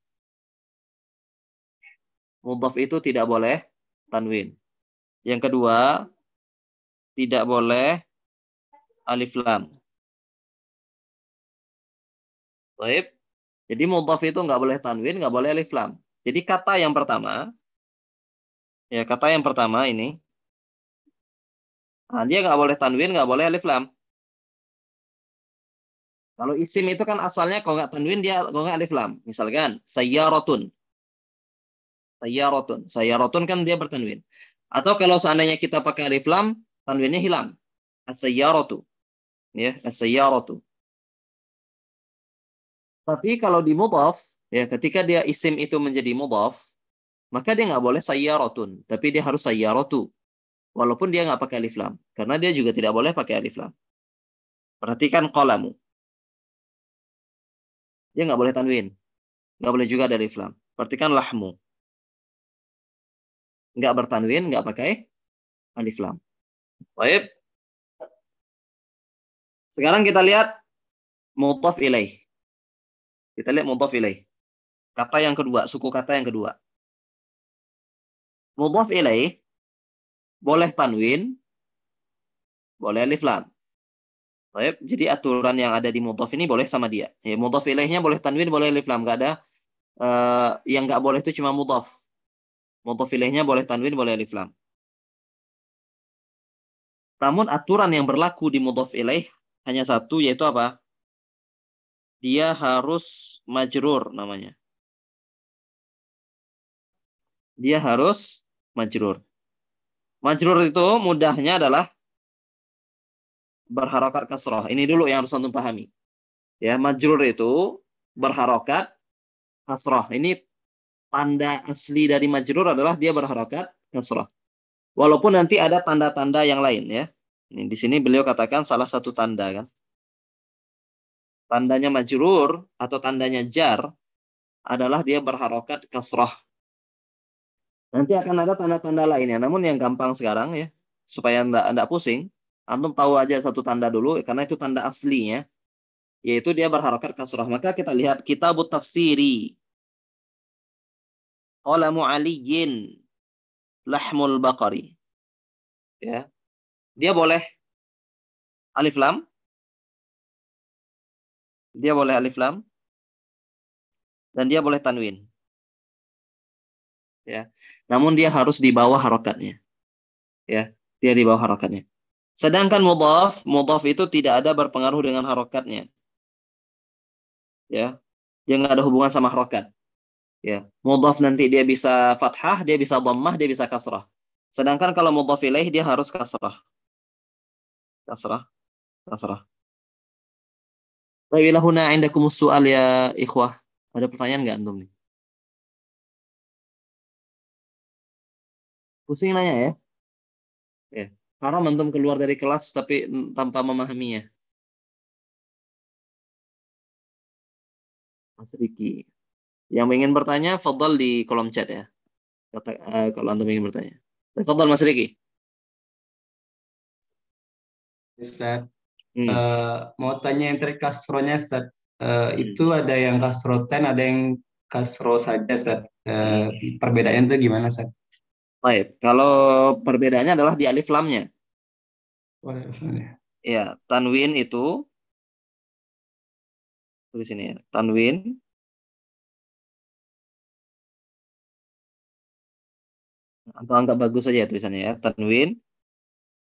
Mudhof itu tidak boleh tanwin. Yang kedua, tidak boleh alif lam. Baik. Jadi mudhaf itu nggak boleh tanwin, nggak boleh alif lam. Jadi kata yang pertama, ya kata yang pertama ini, nah, dia nggak boleh tanwin, nggak boleh alif lam. Kalau isim itu kan asalnya kalau nggak tanwin dia kalau nggak alif lam. Misalkan sayyaratun. Sayyaratun. Sayyaratun kan dia bertanwin. Atau kalau seandainya kita pakai alif lam, tanwinnya hilang. As-sayyaratu. Ya, as-sayyaratu. Tapi kalau di mudhaf, ya ketika dia isim itu menjadi mudhaf, maka dia nggak boleh sayyaratun, tapi dia harus sayyaratu. Walaupun dia nggak pakai alif lam, karena dia juga tidak boleh pakai alif lam. Perhatikan kolamu. Dia nggak boleh tanwin. Nggak boleh juga ada alif lam. Perhatikan lahmu nggak bertanwin, nggak pakai alif lam. Baik. Sekarang kita lihat mutaf ilaih. Kita lihat mutaf ilaih. Kata yang kedua, suku kata yang kedua. Mutaf ilaih boleh tanwin, boleh alif lam. Baik, jadi aturan yang ada di mutaf ini boleh sama dia. Ya, mutaf ilaihnya boleh tanwin, boleh alif lam. Gak ada uh, yang nggak boleh itu cuma mutaf. Motovilehnya boleh tanwin, boleh alif lam. Namun aturan yang berlaku di motovileh hanya satu yaitu apa? Dia harus majrur namanya. Dia harus majrur. Majrur itu mudahnya adalah berharokat kasroh. Ini dulu yang harus untuk pahami. Ya, majrur itu berharokat kasroh. Ini tanda asli dari majrur adalah dia berharokat kasrah. Walaupun nanti ada tanda-tanda yang lain ya. Ini di sini beliau katakan salah satu tanda kan. Tandanya majrur atau tandanya jar adalah dia berharokat kasrah. Nanti akan ada tanda-tanda lainnya. Namun yang gampang sekarang ya, supaya anda pusing, antum tahu aja satu tanda dulu karena itu tanda aslinya, yaitu dia berharokat kasrah. Maka kita lihat kitabut tafsiri qala mu'aliyin lahmul bakari. Ya. Dia boleh alif lam. Dia boleh alif lam. Dan dia boleh tanwin. Ya. Namun dia harus di bawah harokatnya. Ya, dia di bawah harokatnya. Sedangkan mudhaf, mudhaf itu tidak ada berpengaruh dengan harokatnya. Ya. Dia nggak ada hubungan sama harokat. Ya, mudhaf nanti dia bisa fathah, dia bisa dhammah, dia bisa kasrah. Sedangkan kalau mudhaf ilaih dia harus kasrah. Kasrah. Kasrah. Baiklah huna indakum su'al ya ikhwah. Ada pertanyaan nggak antum nih? Pusing nanya ya. Ya. Haram antum keluar dari kelas tapi tanpa memahaminya. Mas Riki. Yang ingin bertanya, fadal di kolom chat ya. Kata, uh, kalau Anda ingin bertanya. Fadal Mas Riki. Ustaz, hmm. uh, mau tanya yang terkait kasronya, Ustaz. Uh, hmm. Itu ada yang kasro ten, ada yang kasro saja Ustaz. Uh, hmm. Perbedaannya itu gimana Ustaz? Baik, kalau perbedaannya adalah di alif Ya, tanwin itu di sini ya. Tanwin atau anggap bagus saja ya tulisannya ya tanwin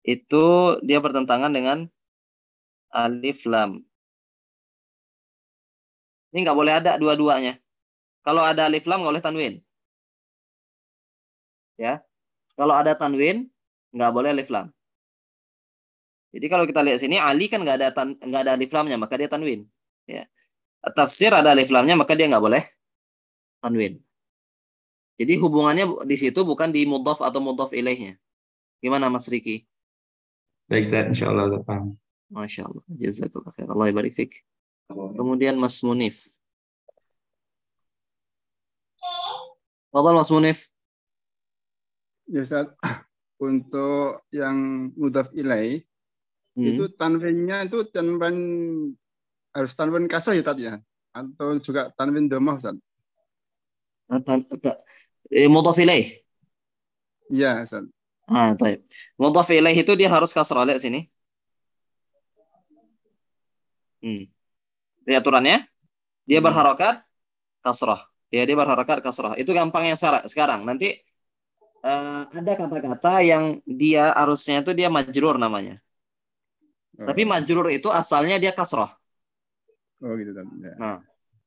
itu dia bertentangan dengan alif lam ini nggak boleh ada dua-duanya kalau ada alif lam nggak boleh tanwin ya kalau ada tanwin nggak boleh alif lam jadi kalau kita lihat sini ali kan nggak ada tan nggak ada alif lamnya maka dia tanwin ya tafsir ada alif lamnya maka dia nggak boleh tanwin jadi hubungannya di situ bukan di mudhaf atau mudhaf ilaihnya. Gimana Mas Riki? Baik, Ustaz. Insyaallah Allah paham. Masya Allah. Jazakallah khair. Allah ibarik fik. Kemudian Mas Munif. Fadal Mas Munif. Ya Ustaz. Untuk yang mudhaf ileh, hmm. itu tanwinnya itu tanwin harus tanwin kasroh ya tadi ya? Atau juga tanwin domah Ustaz? Ah, مضاف إليه يا حسن آه طيب مضاف إليه itu dia harus kasrah lihat sini hmm. lihat aturannya dia hmm. berharokat kasrah ya dia berharokat kasrah itu gampangnya sekarang nanti uh, ada kata-kata yang dia arusnya itu dia majrur namanya oh. tapi majrur itu asalnya dia kasrah oh gitu ya. nah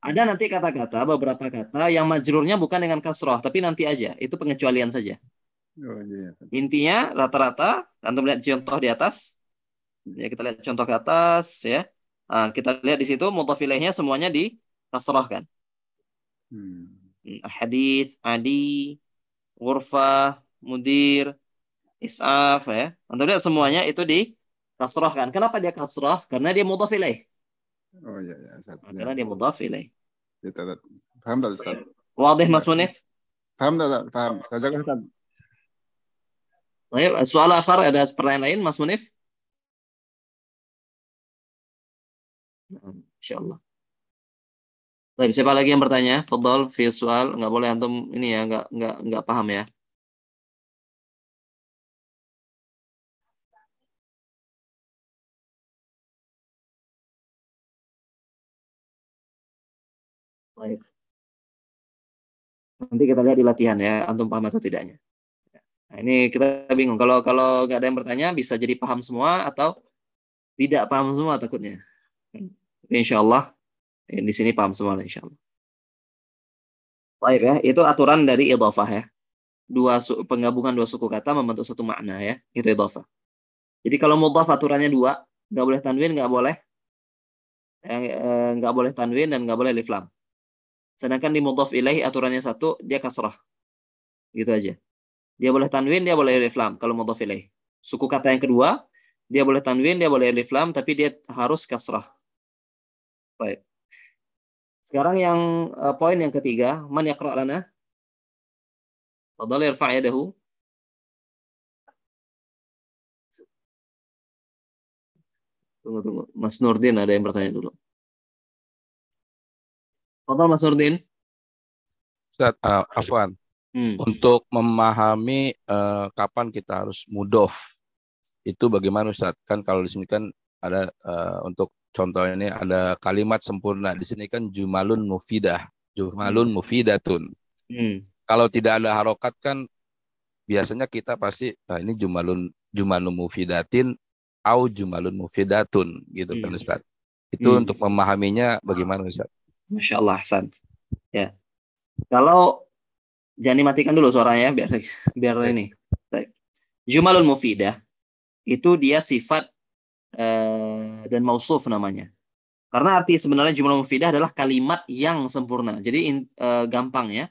ada nanti kata-kata, beberapa kata yang majrurnya bukan dengan kasroh, tapi nanti aja. Itu pengecualian saja. Oh, iya, iya. Intinya rata-rata, nanti melihat contoh di atas. Ya, kita lihat contoh ke atas. ya. Nah, kita lihat di situ, mutafilehnya semuanya di kasroh kan. Hmm. hmm. Hadith, adi, Urfa, mudir, isaf ya. nanti lihat semuanya itu di kasroh kan. Kenapa dia kasroh? Karena dia mutafileh. Oh ya ya. Karena ya. dia mudhaf Ya Ditadat. Paham tak Ustaz? Wadih Mas ya. Munif? Paham tak? Paham. Saja Ustaz. Baik, soal akhir ada pertanyaan lain Mas Munif? Insyaallah. Baik, siapa lagi yang bertanya? Fadol, visual, nggak boleh antum ini ya, nggak nggak nggak paham ya. Baik. Nanti kita lihat di latihan ya, antum paham atau tidaknya. Nah, ini kita bingung. Kalau kalau nggak ada yang bertanya, bisa jadi paham semua atau tidak paham semua takutnya. insya Allah eh, di sini paham semua insya Allah. Baik ya, itu aturan dari idofah ya. Dua penggabungan dua suku kata membentuk satu makna ya, itu idofah Jadi kalau mudhaf aturannya dua, nggak boleh tanwin, nggak boleh eh, eh, nggak eh, boleh tanwin dan nggak boleh liflam Sedangkan di mudhaf ilaih aturannya satu, dia kasrah. Gitu aja. Dia boleh tanwin, dia boleh alif lam kalau mudhaf ilaih. Suku kata yang kedua, dia boleh tanwin, dia boleh alif lam tapi dia harus kasrah. Baik. Sekarang yang uh, poin yang ketiga, man yaqra lana? Fadhal irfa' yadahu. Tunggu tunggu, Mas Nurdin ada yang bertanya dulu. Total Mas Nurdin. Ustaz, uh, eh, Afwan. Hmm. Untuk memahami uh, kapan kita harus mudof itu bagaimana Ustaz? Kan kalau di sini kan ada uh, untuk contoh ini ada kalimat sempurna. Di sini kan jumalun mufidah, jumalun hmm. mufidatun. Hmm. Kalau tidak ada harokat kan biasanya kita pasti nah ini jumalun jumalun mufidatin au jumalun mufidatun gitu kan, hmm. kan Ustaz. Itu hmm. untuk memahaminya bagaimana Ustaz? Masya Allah Hasan. Ya. Kalau jangan dimatikan dulu suaranya ya, biar biar ini. Jumalul mufidah itu dia sifat eh, dan mausuf namanya. Karena arti sebenarnya jumalul mufidah adalah kalimat yang sempurna. Jadi in, e, gampang ya.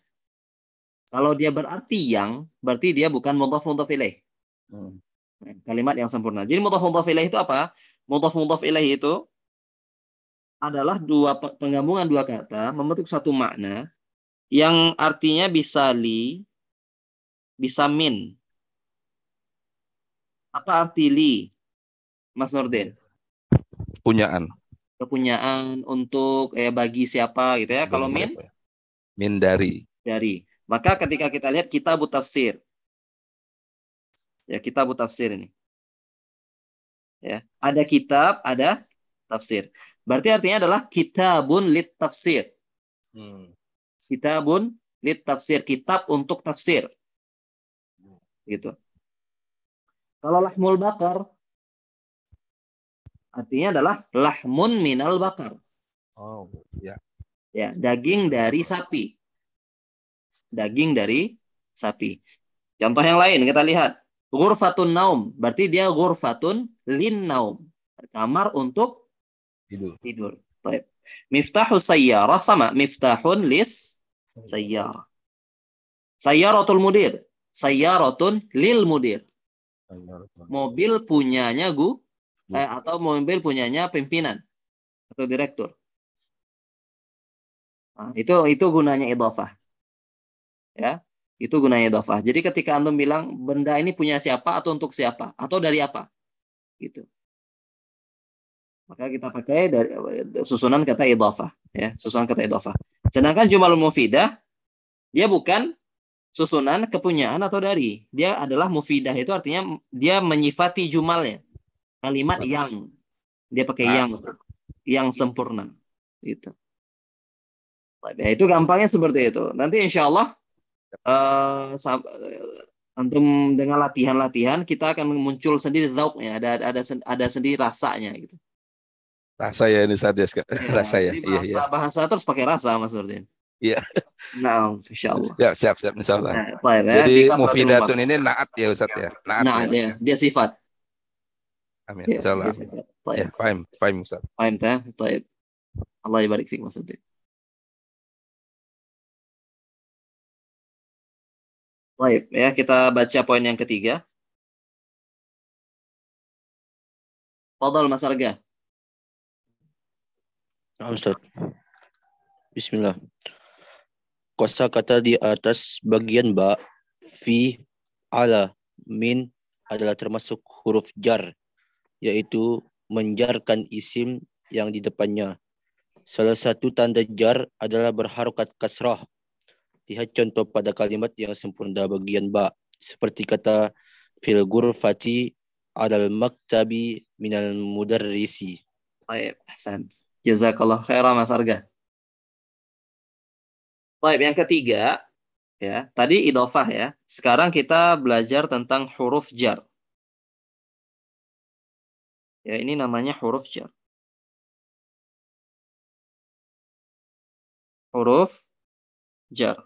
Kalau dia berarti yang, berarti dia bukan mudhaf mudhaf ilaih. Hmm. Kalimat yang sempurna. Jadi mudhaf mudhaf ilaih itu apa? Mudhaf mudhaf ilaih itu adalah dua penggabungan dua kata membentuk satu makna yang artinya bisa li, bisa min. Apa arti li, Mas Nordin? Punyaan. Kepunyaan untuk eh, bagi siapa gitu ya. Bagi Kalau min? Siapa? Ya? Min dari. Dari. Maka ketika kita lihat kita tafsir. Ya, kita tafsir ini. Ya, ada kitab, ada tafsir. Berarti artinya adalah kitabun lit tafsir. Hmm. Kitabun lit tafsir, kitab untuk tafsir. Gitu. Kalau lahmul bakar artinya adalah lahmun minal bakar. Oh, ya. Ya, daging dari sapi. Daging dari sapi. Contoh yang lain kita lihat. Gurfatun naum, berarti dia gurfatun lin naum. Kamar untuk tidur. Tidur. Baik. Miftahu sayyarah sama miftahun lis sayyarah. Sayyaratul mudir, sayyaratun lil mudir. Mobil punyanya gu eh, atau mobil punyanya pimpinan atau direktur. Nah, itu itu gunanya idhofah. Ya, itu gunanya idhofah. Jadi ketika antum bilang benda ini punya siapa atau untuk siapa atau dari apa? Gitu maka kita pakai dari eh, susunan kata idhofah ya susunan kata idhofah sedangkan jumlah mufidah dia bukan susunan kepunyaan atau dari dia adalah mufidah itu artinya dia menyifati jumlahnya kalimat yang dia pakai nah. yang yang sempurna gitu ya, itu gampangnya seperti itu nanti insya Allah uh, antum dengan latihan-latihan kita akan muncul sendiri zauknya ada ada ada sendiri rasanya gitu Rasa ya ini saat ya, rasa ya. Iya, bahasa, iya, iya. bahasa terus pakai rasa Mas Nurdin. Iya. Nah, insya Allah. Ya, siap, siap, siap, insya Allah. Nah, ya, Jadi mufidatun ini naat ya Ustaz ya. Naat, naat ya. ya. Dia sifat. Amin. Iya, ya, insya Allah. Ya, faim faim Ustaz. faim ta taib. Allah ibarik fiqh Mas Nurdin. Baik, ya kita baca poin yang ketiga. Fadal Mas Arga. Nah, Ustaz. Bismillah. Kosa kata di atas bagian ba, fi, ala, min adalah termasuk huruf jar, yaitu menjarkan isim yang di depannya. Salah satu tanda jar adalah berharokat kasrah. Lihat contoh pada kalimat yang sempurna bagian ba, seperti kata fil gurfati adal maktabi minal mudarrisi. Baik, Hasan. Jazakallah khairan Mas Arga. Baik, yang ketiga ya, tadi idofah ya. Sekarang kita belajar tentang huruf jar. Ya, ini namanya huruf jar. Huruf jar.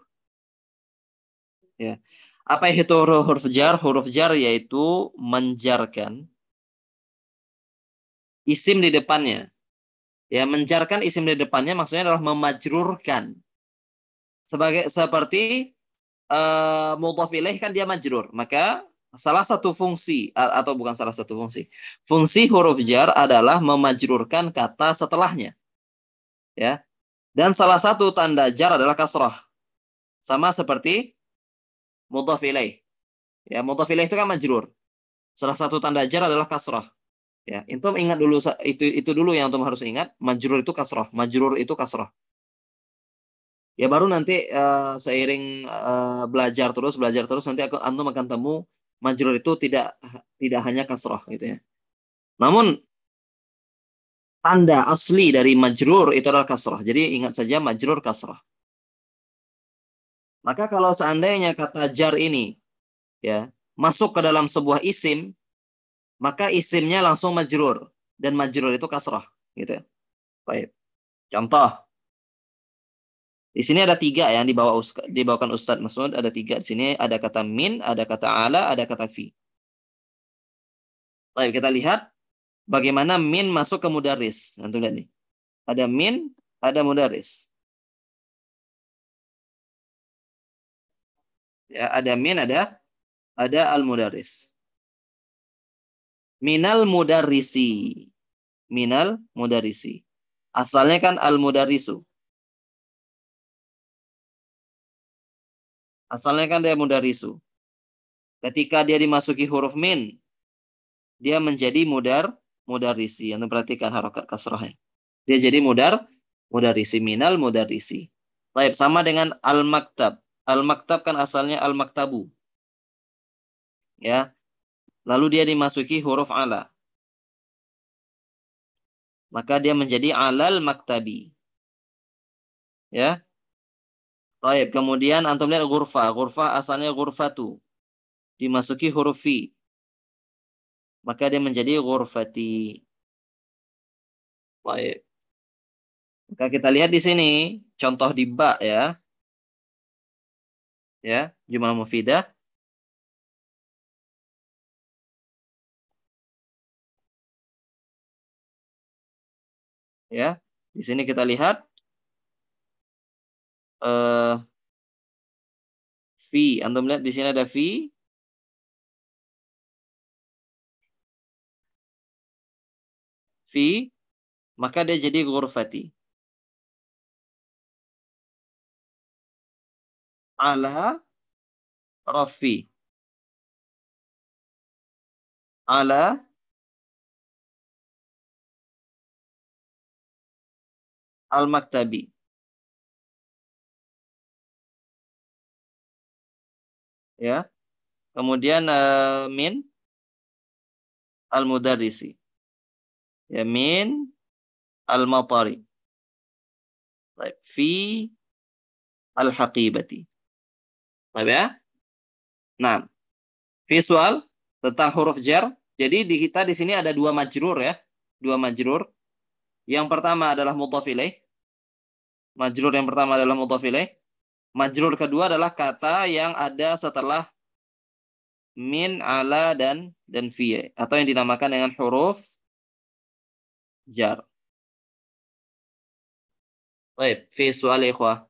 Ya. Apa itu huruf jar? Huruf jar yaitu menjarkan isim di depannya. Ya, menjarkan isim di depannya maksudnya adalah memajrurkan. Sebagai seperti uh, kan dia majrur. Maka salah satu fungsi atau bukan salah satu fungsi. Fungsi huruf jar adalah memajrurkan kata setelahnya. Ya. Dan salah satu tanda jar adalah kasrah. Sama seperti mudhaf Ya, mudhaf itu kan majrur. Salah satu tanda jar adalah kasrah. Ya, itu ingat dulu itu itu dulu yang antum harus ingat, majrur itu kasroh, majrur itu kasroh. Ya baru nanti uh, seiring uh, belajar terus, belajar terus nanti aku, antum akan temu majrur itu tidak tidak hanya kasroh gitu ya. Namun tanda asli dari majrur itu adalah kasroh. Jadi ingat saja majrur kasroh. Maka kalau seandainya kata jar ini ya masuk ke dalam sebuah isim, maka isimnya langsung majrur dan majrur itu kasrah gitu ya. Baik. Contoh. Di sini ada tiga ya, yang dibawa dibawakan Ustadz Masud. Ada tiga di sini. Ada kata min, ada kata ala, ada kata fi. Baik, kita lihat bagaimana min masuk ke mudaris. Nanti lihat nih. Ada min, ada mudaris. Ya, ada min, ada ada al mudaris minal Mudarisi, Minal Mudarisi. Asalnya kan al Mudarisu, Asalnya kan dia Mudarisu. Ketika dia dimasuki huruf min, dia menjadi mudar Mudarisi. Yang perhatikan harokat kasrahnya. Dia jadi mudar Mudarisi, minal Mudarisi. Baik, sama dengan al maktab. Al maktab kan asalnya al maktabu. Ya, Lalu dia dimasuki huruf ala. Maka dia menjadi alal maktabi. Ya. Baik, Kemudian antum lihat gurfa, gurfa asalnya gurfatu. Dimasuki huruf fi. Maka dia menjadi gurfati. Baik. Maka kita lihat di sini contoh di ba ya. Ya, jumlah mufidah ya. Di sini kita lihat eh V. Anda melihat di sini ada V. V maka dia jadi ghurfati. Ala rafi. Ala Al-Maktabi. Ya. Kemudian uh, min al-mudarrisi. Ya, min al-matari. Baik, fi al-haqibati. Baik ya? Nah, visual tentang huruf jar. Jadi di kita di sini ada dua majrur ya. Dua majrur. Yang pertama adalah mudhaf Majrur yang pertama adalah mudhaf Majrur kedua adalah kata yang ada setelah min, ala dan dan fi atau yang dinamakan dengan huruf jar. Baik, fi soal ikhwah.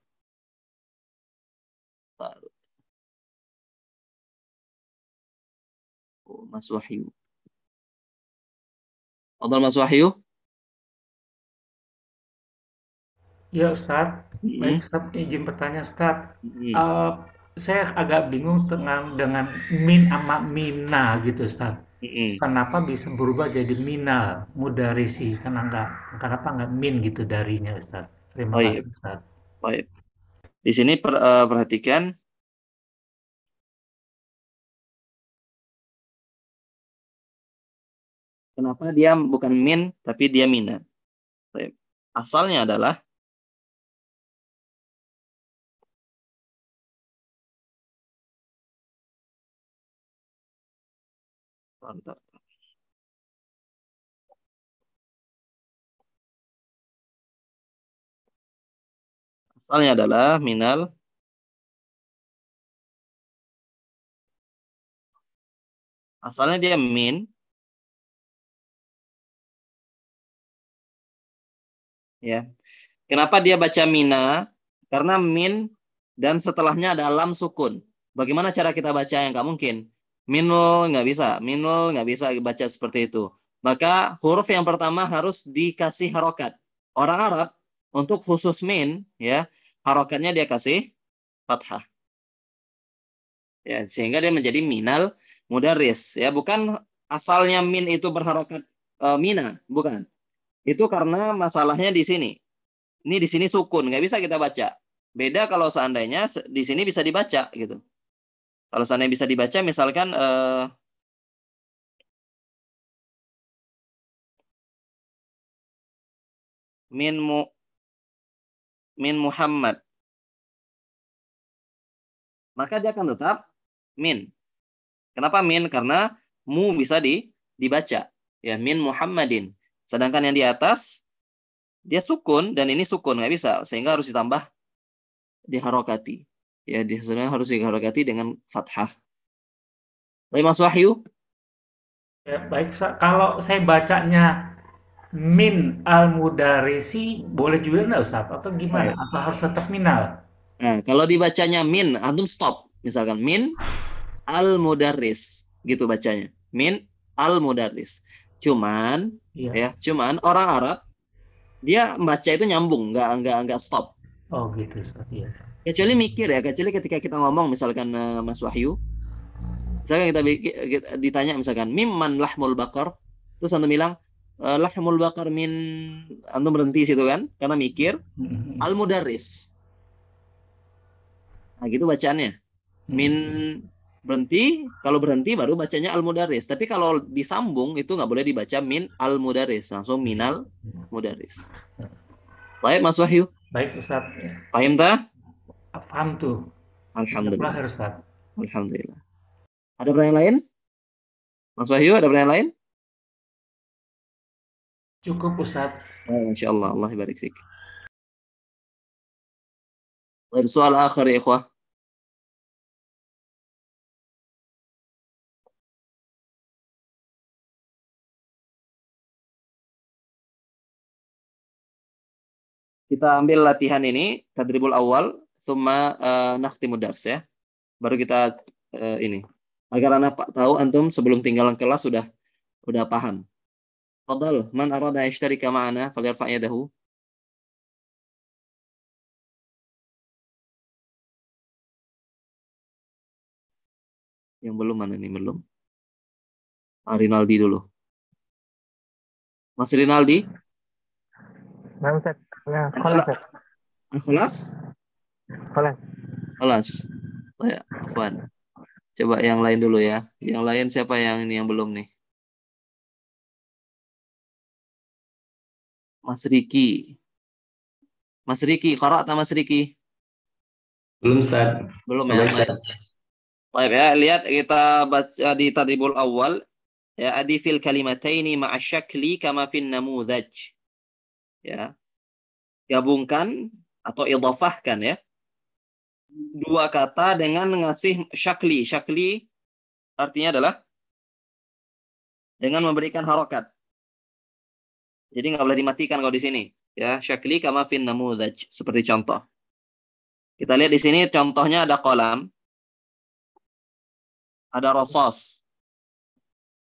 Oh, Mas Wahyu. Adal Mas Wahyu. Ya Ustaz, baik Ustaz izin bertanya Ustaz. -hmm. uh, saya agak bingung dengan dengan min ama mina gitu Ustaz. -hmm. Kenapa bisa berubah jadi mina? mudarisi, karena enggak, kenapa enggak min gitu darinya Ustaz? Terima Baik. kasih Ustaz. Baik. Di sini per uh, perhatikan kenapa dia bukan min tapi dia mina. Asalnya adalah asalnya adalah minal asalnya dia min ya kenapa dia baca mina karena min dan setelahnya ada lam sukun bagaimana cara kita baca yang nggak mungkin minul nggak bisa, minul nggak bisa baca seperti itu. Maka huruf yang pertama harus dikasih harokat. Orang Arab untuk khusus min ya harokatnya dia kasih fathah. Ya, sehingga dia menjadi minal mudaris ya bukan asalnya min itu berharokat e, mina bukan itu karena masalahnya di sini ini di sini sukun nggak bisa kita baca beda kalau seandainya di sini bisa dibaca gitu kalau seandainya bisa dibaca, misalkan eh, min mu, min Muhammad, maka dia akan tetap min. Kenapa min? Karena mu bisa di, dibaca, ya min Muhammadin. Sedangkan yang di atas dia sukun dan ini sukun nggak bisa, sehingga harus ditambah diharokati ya di sana harus dihargai dengan fathah. Baik Mas Wahyu. Ya, baik kalau saya bacanya min al mudarisi boleh juga enggak Ustaz atau gimana? Ya. Atau harus tetap minal? Nah, kalau dibacanya min antum stop. Misalkan min al mudaris gitu bacanya. Min al mudaris. Cuman ya, ya cuman orang Arab dia membaca itu nyambung, nggak nggak nggak stop. Oh gitu, Ustaz. Iya kecuali mikir ya kecuali ketika kita ngomong misalkan uh, Mas Wahyu misalkan kita, kita ditanya misalkan lah lahmul bakar terus anda bilang eh, lahmul bakar min anda berhenti situ kan karena mikir hmm. al mudaris nah gitu bacaannya hmm. min berhenti kalau berhenti baru bacanya al mudaris tapi kalau disambung itu nggak boleh dibaca min al mudaris langsung minal mudaris hmm. baik Mas Wahyu baik Ustaz paham tak Paham tuh. Alhamdulillah. harus Alhamdulillah. Ada pertanyaan lain? Mas Wahyu, ada pertanyaan lain? Cukup pusat. Oh, insya Allah, Allah ibarik fik. Soal akhir, آخر ya, kita ambil latihan ini tadribul awal summa uh, eh, nakhtimu dars ya. Baru kita uh, ini agar anak Pak tahu antum sebelum tinggalan kelas sudah sudah paham. Fadal, man arada yashtarika ma'ana falyarfa' yadahu. Yang belum mana nih? Belum. arinaldi ah, dulu. Mas Rinaldi? Nah, Ustaz. Nah, kelas. Kelas? Kelas. Oh Ya, Afwan. Coba yang lain dulu ya. Yang lain siapa yang ini yang belum nih? Mas Riki. Mas Riki, korak atau Mas Riki? Belum, Ustaz. Belum ya. ya? Baik ya, lihat kita baca di tadribul awal. Ya, Adi fil kalimataini ma'asyakli kama fin namudaj. Ya. Gabungkan atau idafahkan ya dua kata dengan ngasih syakli. Syakli artinya adalah dengan memberikan harokat. Jadi nggak boleh dimatikan kalau di sini. Ya, syakli kama fin namudaj. seperti contoh. Kita lihat di sini contohnya ada kolam, ada rosos.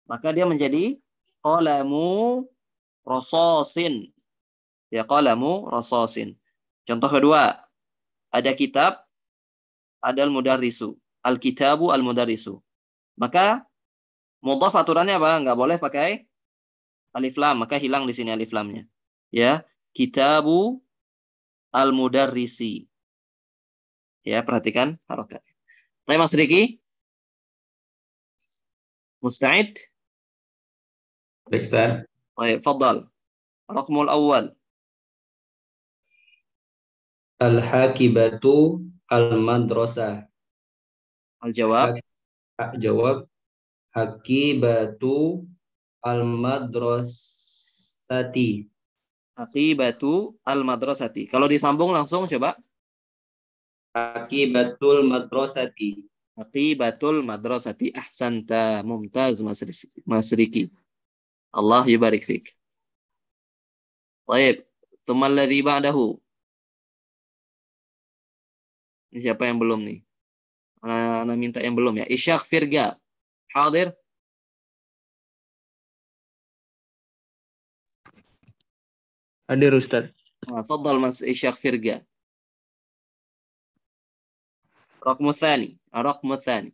Maka dia menjadi kolamu rososin. Ya kolamu rososin. Contoh kedua, ada kitab adalah mudarisu. Al-kitabu al mudarisu Maka mudhaf aturannya apa? Enggak boleh pakai alif lam, maka hilang di sini alif lamnya. Ya, kitabu al-mudarrisi. Ya, perhatikan harokat. Baik Mas Riki. Musta'id? Baik, Ustaz. Baik, fadal. Rakmul awal. Al-hakibatu al madrasah al jawab hak, jawab hakibatu al madrasati hakibatu al madrasati kalau disambung langsung coba hakibatul madrasati hakibatul madrasati ahsanta mumtaz mas riki Allah yubarik fik Baik, ثم الذي بعده Siapa yang belum nih? mana ana minta yang belum ya. Ishak Firga. Hadir. Hadir Ustaz. Nah, Fadal Mas Ishak Firga. Rakmu Thani. Rakmu Thani.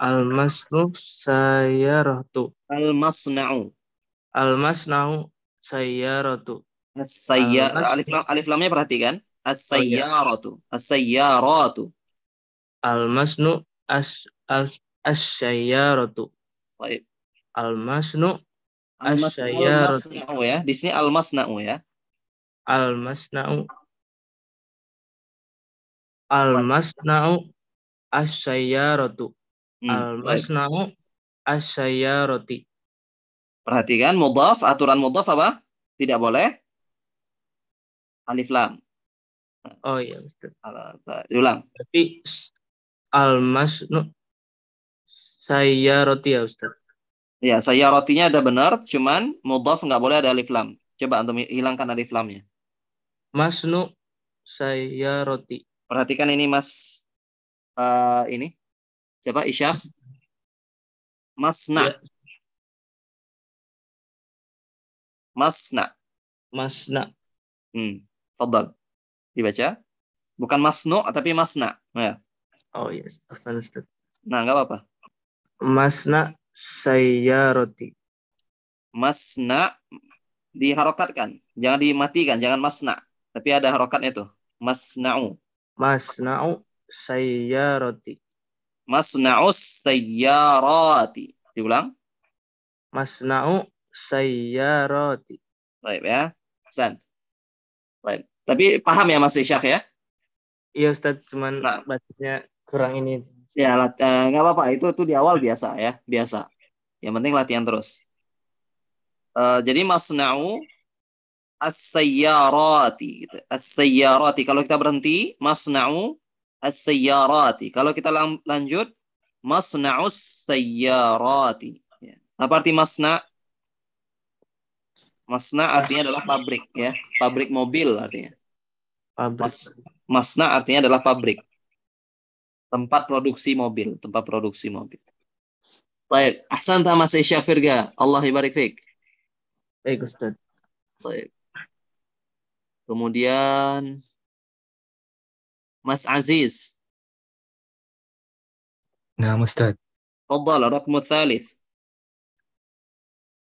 Al-Masnu saya rohtu. Al-Masna'u. Al-Masna'u saya alif lamnya perhatikan. Oh, iya. As-sayyaratu. As-sayyaratu. Al-masnu as as as-sayyaratu. Baik. Al-masnu as-sayyaratu. Al ya. Di sini al-masna'u ya. Al-masna'u. Al-masna'u as-sayyaratu. Hmm, al-masna'u as-sayyarati. Perhatikan mudhaf, aturan mudhaf apa? Tidak boleh alif lam. Oh iya Ustaz. Ulang. Tapi almas nu saya roti ya Ustaz. Ya, saya rotinya ada benar, cuman mudhaf nggak boleh ada alif lam. Coba antum hilangkan alif lamnya. Masnu saya roti. Perhatikan ini Mas uh, ini. Coba Isyaf. Masna. Ya. Masna. Masna. Hmm, fadal dibaca. Bukan masno tapi masna. Ya. Oh yes, understood Nah, nggak apa-apa. Masna saya roti Masna diharokatkan, jangan dimatikan, jangan masna. Tapi ada harokatnya tuh. Masna'u. Masna'u saya roti Masna'u roti Diulang. Masna'u saya roti Baik ya. sant Baik. Tapi paham ya Mas Isyak ya? Iya Ustaz, cuman nah, maksudnya kurang ini. Ya, eh, nggak apa-apa. Itu tuh di awal biasa ya, biasa. Yang penting latihan terus. Uh, jadi masna'u as-sayyarati gitu. As-sayyarati kalau kita berhenti masna'u as-sayyarati. Kalau kita lanjut masna'us sayyarati. Ya. Apa arti masna? Masna artinya adalah pabrik ya, pabrik mobil artinya. Pabrik. Mas, masna artinya adalah pabrik. Tempat produksi mobil, tempat produksi mobil. Baik, ahsan Mas Isya Firga. Allah ibarik fik. Baik, Ustaz. Baik. Kemudian Mas Aziz. Nah, Ustaz. Fadal, rakmu thalith.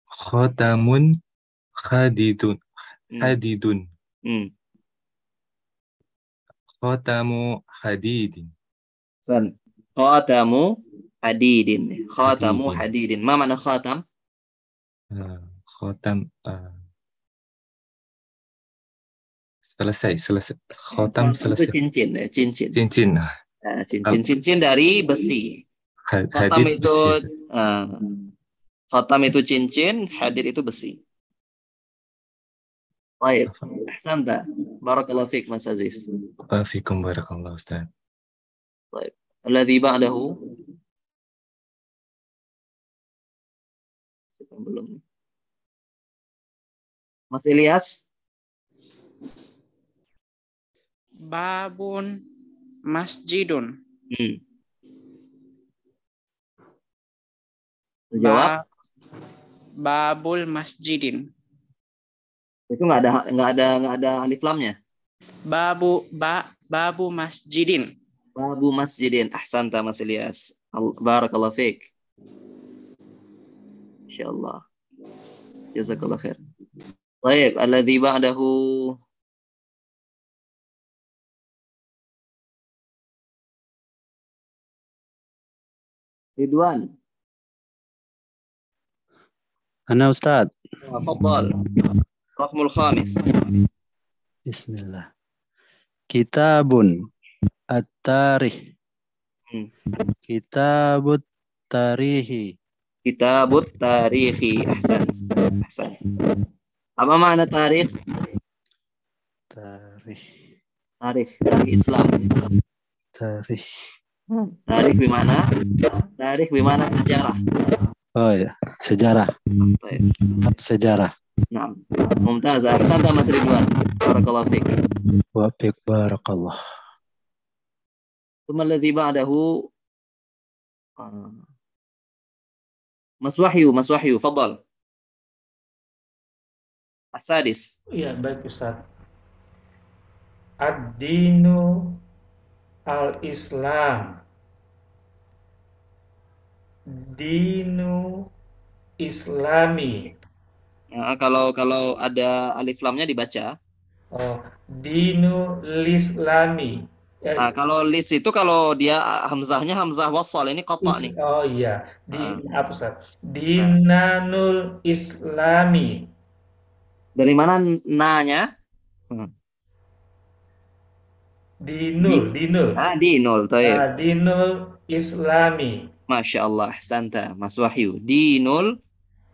Khatamun hadidun hmm. hadidun hmm. khotamu hadidin San. khotamu hadidin khotamu hadidin, hadidin. ma mana khotam uh, khotam uh, selesai selesai khotam selesai cincin eh, cincin cincin uh, cincin cincin dari besi khotam itu besi. Uh, khotam itu cincin hadir itu besi Baik. Santa. Barakallahu fiik Mas Aziz. Wa fiikum barakallahu Ustaz. Baik. Alladhi ba'dahu belum. Mas Ilyas? Babun masjidun. Hmm. Jawab. Ba babul masjidin. Itu nggak ada nggak ada nggak ada alif lamnya. Babu ba babu masjidin. Babu masjidin. Ahsanta Mas Ilyas. Barakallahu fiik. Insyaallah. jazakallahu khair. Baik, alladzi ba'dahu Ridwan. Ana Ustaz. Tafadhal. Raqmul khamis. Bismillah. Kitabun at tarih Hmm. Kitabut tarihi. Kitabut tarihi. Ahsan. Ahsan. Apa makna tarikh? Tarikh. Tarikh. Tarikh Islam. Tarikh. Hmm. Tarikh bimana? Tarikh bimana sejarah. Oh ya, sejarah. Iya. sejarah. Nah, mumtaz. Ahsanta Mas Ridwan. Barakallahu fiik. Wa fiik barakallah. Kemudian alladhi ba'dahu ah, Mas Wahyu, Mas Wahyu, fadal. Asadis. Iya, baik Ustaz. Ad-dinu al-Islam. Dinu Islami. Nah, kalau kalau ada alif lamnya dibaca. Oh, dinu lislami. Ya. Eh, nah, kalau lis itu kalau dia hamzahnya hamzah wasal ini kotak nih. Oh iya, di nah. apa Ustaz? Nah. Dinanul Islami. Dari mana nanya? Hmm. Dinul, di, dinul. Ah, dinul, tuh ya. Ah, dinul Islami. Masya Allah, Santa, Mas Wahyu. Dinul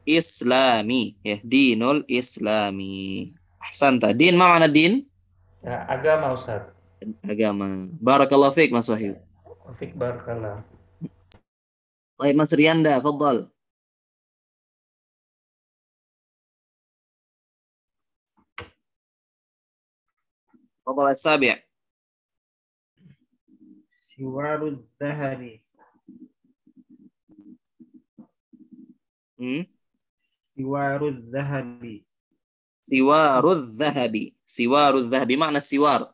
islami ya dinul islami ahsan din, ma mana din ya, agama Ustaz agama barakallahu fiik Mas Wahyu fiik barakallahu Baik Mas Rianda fadhal فضل Hmm? Siwarul zahabi. Siwarul zahabi. Siwarul zahabi makna siwar.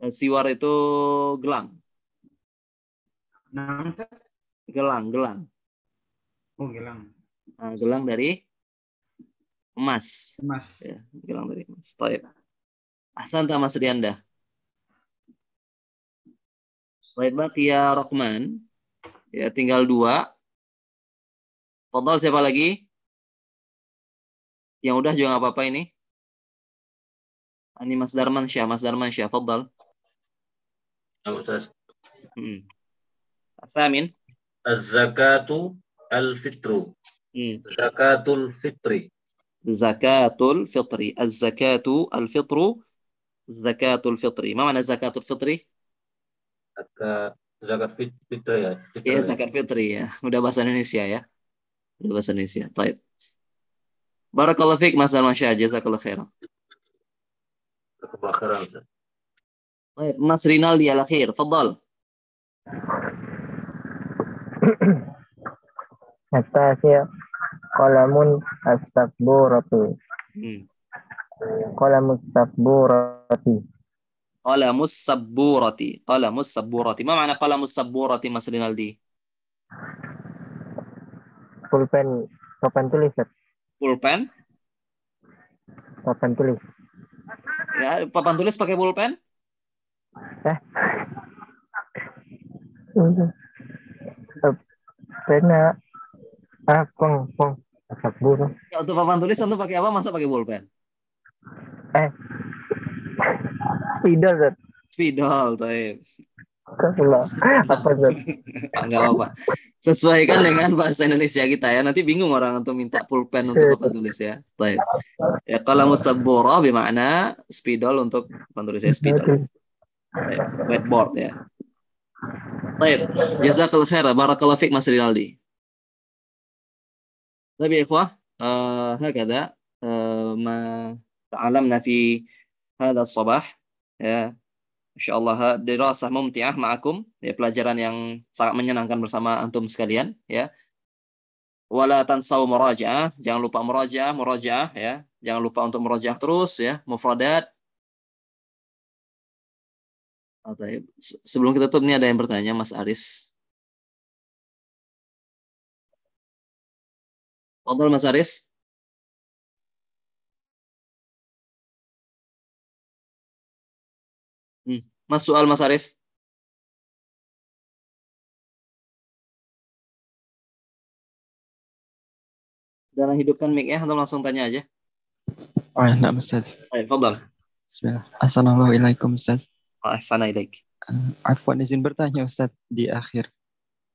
Eh, siwar itu gelang. Gelang, gelang. Oh, gelang. Ah, gelang dari emas. Emas. Ya, gelang dari emas. Toib. Ahsan Mas Rianda. Baik banget ya Rockman. Ya tinggal dua. Fadol siapa lagi? Yang udah juga nggak apa-apa ini. Ini Mas Darman Syah, Mas Darman Syah, Fadol. Ustaz. Hmm. Az-zakatu al-fitru. Mm. Zakatul fitri. Zakatul fitri. Az-zakatu al-fitru. Zakatul fitri. Ma mana zakatul fitri? zakat fitri ya. Iya, zakat fitri ya. Udah bahasa Indonesia ya udah bahasa Indonesia taib barakallahu fiik Mas Syah. jazakallahu khairan jazakallahu khairan Taib. Mas Rinaldi al khair. fadal Nastasya kolamun astagburatu. Kolamun astagburatu. sabburati. Kolamus hmm. sabburati. Kolamus Ma makna kolamus sabburati Mas Rinaldi? pulpen papan tulis ya pulpen papan tulis ya papan tulis pakai pulpen eh pena ah peng peng asap burung ya, untuk papan tulis untuk pakai apa masa pakai pulpen eh spidol Ustaz. spidol tuh apa ah, nggak apa-apa sesuaikan dengan bahasa Indonesia kita ya nanti bingung orang untuk minta pulpen untuk iya. apa tulis ya baik ya kalau musabura bermakna spidol untuk penulisnya spidol whiteboard ya baik jazakallah khair barakallah fiq mas Rinaldi Lebih يا إخوة آه هكذا ma alam nafi, في sabah ya insyaallah eh, dirasah mumtiah ma'akum ya pelajaran yang sangat menyenangkan bersama antum sekalian ya wala tansau murajaah jangan lupa murajaah murajaah ya jangan lupa untuk murajaah terus ya mufradat ah, sebelum kita tutup ini ada yang bertanya Mas Aris Fadhol Mas Aris Hmm. Mas soal Mas Aris. Dalam hidupkan mic ya, atau langsung tanya aja? Oh, ya, enggak, Ustaz. Baik, oh, ya, fadal. Bismillah. Assalamualaikum, Ustaz. Assalamualaikum. Uh, eh, Afwan izin bertanya, Ustaz, di akhir.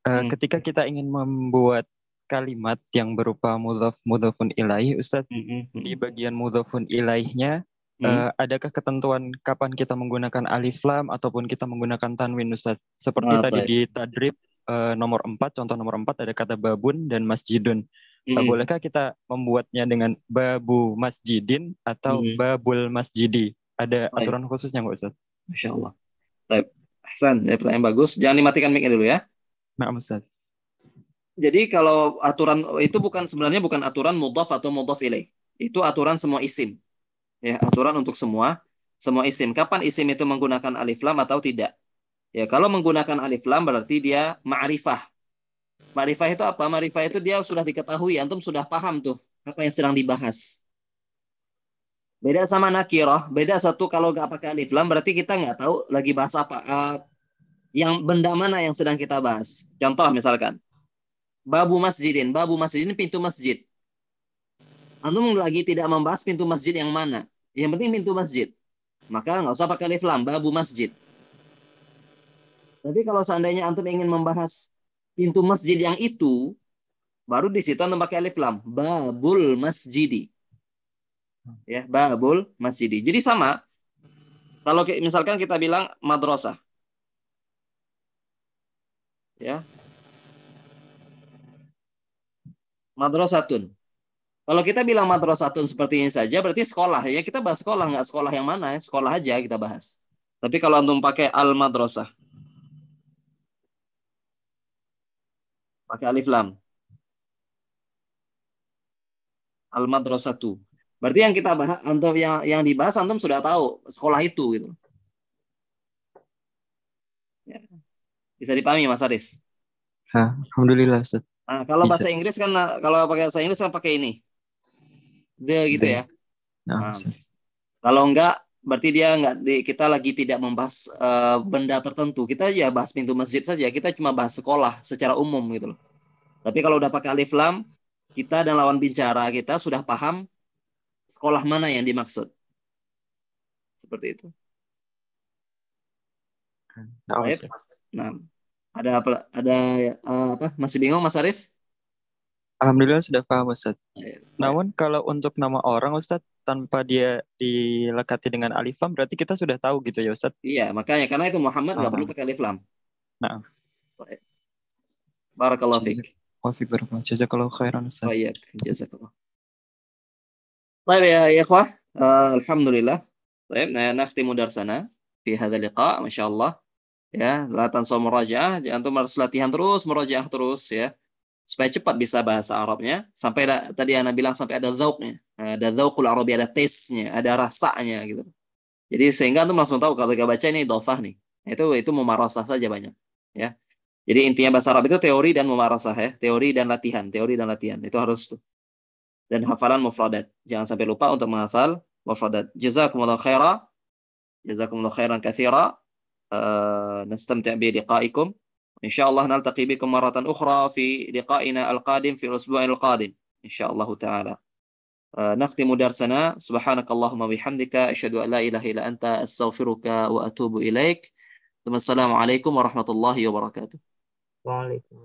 Uh, hmm. Ketika kita ingin membuat kalimat yang berupa mudhaf mudhafun ilaih, Ustaz, hmm, hmm, hmm. di bagian mudhafun ilaihnya Eh, hmm. uh, adakah ketentuan kapan kita menggunakan alif lam ataupun kita menggunakan tanwin Ustaz? Seperti ah, tadi baik. di tadrib uh, nomor 4, contoh nomor 4 ada kata babun dan masjidun. Hmm. Uh, bolehkah kita membuatnya dengan babu masjidin atau hmm. babul masjidi? Ada baik. aturan khususnya nggak Ustaz? Masya Allah. Baik. Hasan, ya, pertanyaan bagus. Jangan dimatikan mic dulu ya. Nah, Ustaz. Jadi kalau aturan itu bukan sebenarnya bukan aturan mudhaf atau mudhaf ilaih. Itu aturan semua isim ya aturan untuk semua semua isim. Kapan isim itu menggunakan alif lam atau tidak? Ya, kalau menggunakan alif lam berarti dia ma'rifah. Ma'rifah itu apa? Ma'rifah itu dia sudah diketahui, antum sudah paham tuh apa yang sedang dibahas. Beda sama nakiroh, beda satu kalau nggak pakai alif lam berarti kita nggak tahu lagi bahas apa. Uh, yang benda mana yang sedang kita bahas. Contoh misalkan, babu masjidin. Babu masjidin pintu masjid. Antum lagi tidak membahas pintu masjid yang mana. Yang penting pintu masjid. Maka nggak usah pakai alif lam, babu masjid. Tapi kalau seandainya antum ingin membahas pintu masjid yang itu, baru di situ antum pakai alif lam, babul masjidi. Ya, babul masjid Jadi sama. Kalau misalkan kita bilang madrasah. Ya. Madrasatun. Kalau kita bilang madrasatun seperti ini saja, berarti sekolah. Ya kita bahas sekolah, nggak sekolah yang mana. ya Sekolah aja kita bahas. Tapi kalau antum pakai al madrasah, pakai alif lam, al tuh. Berarti yang kita bahas, antum yang yang dibahas antum sudah tahu sekolah itu gitu. Ya. Bisa dipahami Mas Aris? Ha, Alhamdulillah Nah, kalau Bisa. bahasa Inggris kan kalau pakai bahasa Inggris kan pakai ini the gitu the. ya. Nah, um, Kalau enggak berarti dia enggak di, kita lagi tidak membahas uh, benda tertentu. Kita ya bahas pintu masjid saja. Kita cuma bahas sekolah secara umum gitu loh. Tapi kalau udah pakai alif lam, kita dan lawan bicara kita sudah paham sekolah mana yang dimaksud. Seperti itu. Nah, nah ada apa, ada uh, apa? Masih bingung Mas Aris? Alhamdulillah sudah paham Ustaz. Ya, iya. Namun kalau untuk nama orang Ustaz tanpa dia dilekati dengan alif lam berarti kita sudah tahu gitu ya Ustaz. Iya, makanya karena itu Muhammad nggak perlu pakai alif lam. Nah. Barakallahu fiik. Wa fiik barakallahu. Jazakallahu khairan Ustaz. Baik iya, jazakallahu. Baik ya, ya ikhwah. Uh, alhamdulillah. Baik, nah nakhtimu darsana fi hadzal liqa masyaallah. Ya, la tansa murajaah, antum harus latihan terus, murajaah terus ya supaya cepat bisa bahasa Arabnya sampai ada, tadi Ana bilang sampai ada zauknya ada zaukul Arabi ada taste-nya ada rasanya gitu jadi sehingga tuh langsung tahu kalau kita baca ini dofah nih nah, itu itu memarosah saja banyak ya jadi intinya bahasa Arab itu teori dan memarosah ya teori dan latihan teori dan latihan itu harus tuh dan hafalan mufradat jangan sampai lupa untuk menghafal mufradat jazakumullah khairah jazakumullah khairan kathira uh, eh, nastamti' bi liqa'ikum إن شاء الله نلتقي بكم مرة أخرى في لقائنا القادم في الأسبوع القادم إن شاء الله تعالى آه، نختم درسنا سبحانك اللهم وبحمدك أشهد أن لا إله إلا أنت أستغفرك وأتوب إليك ثم السلام عليكم ورحمة الله وبركاته وعليكم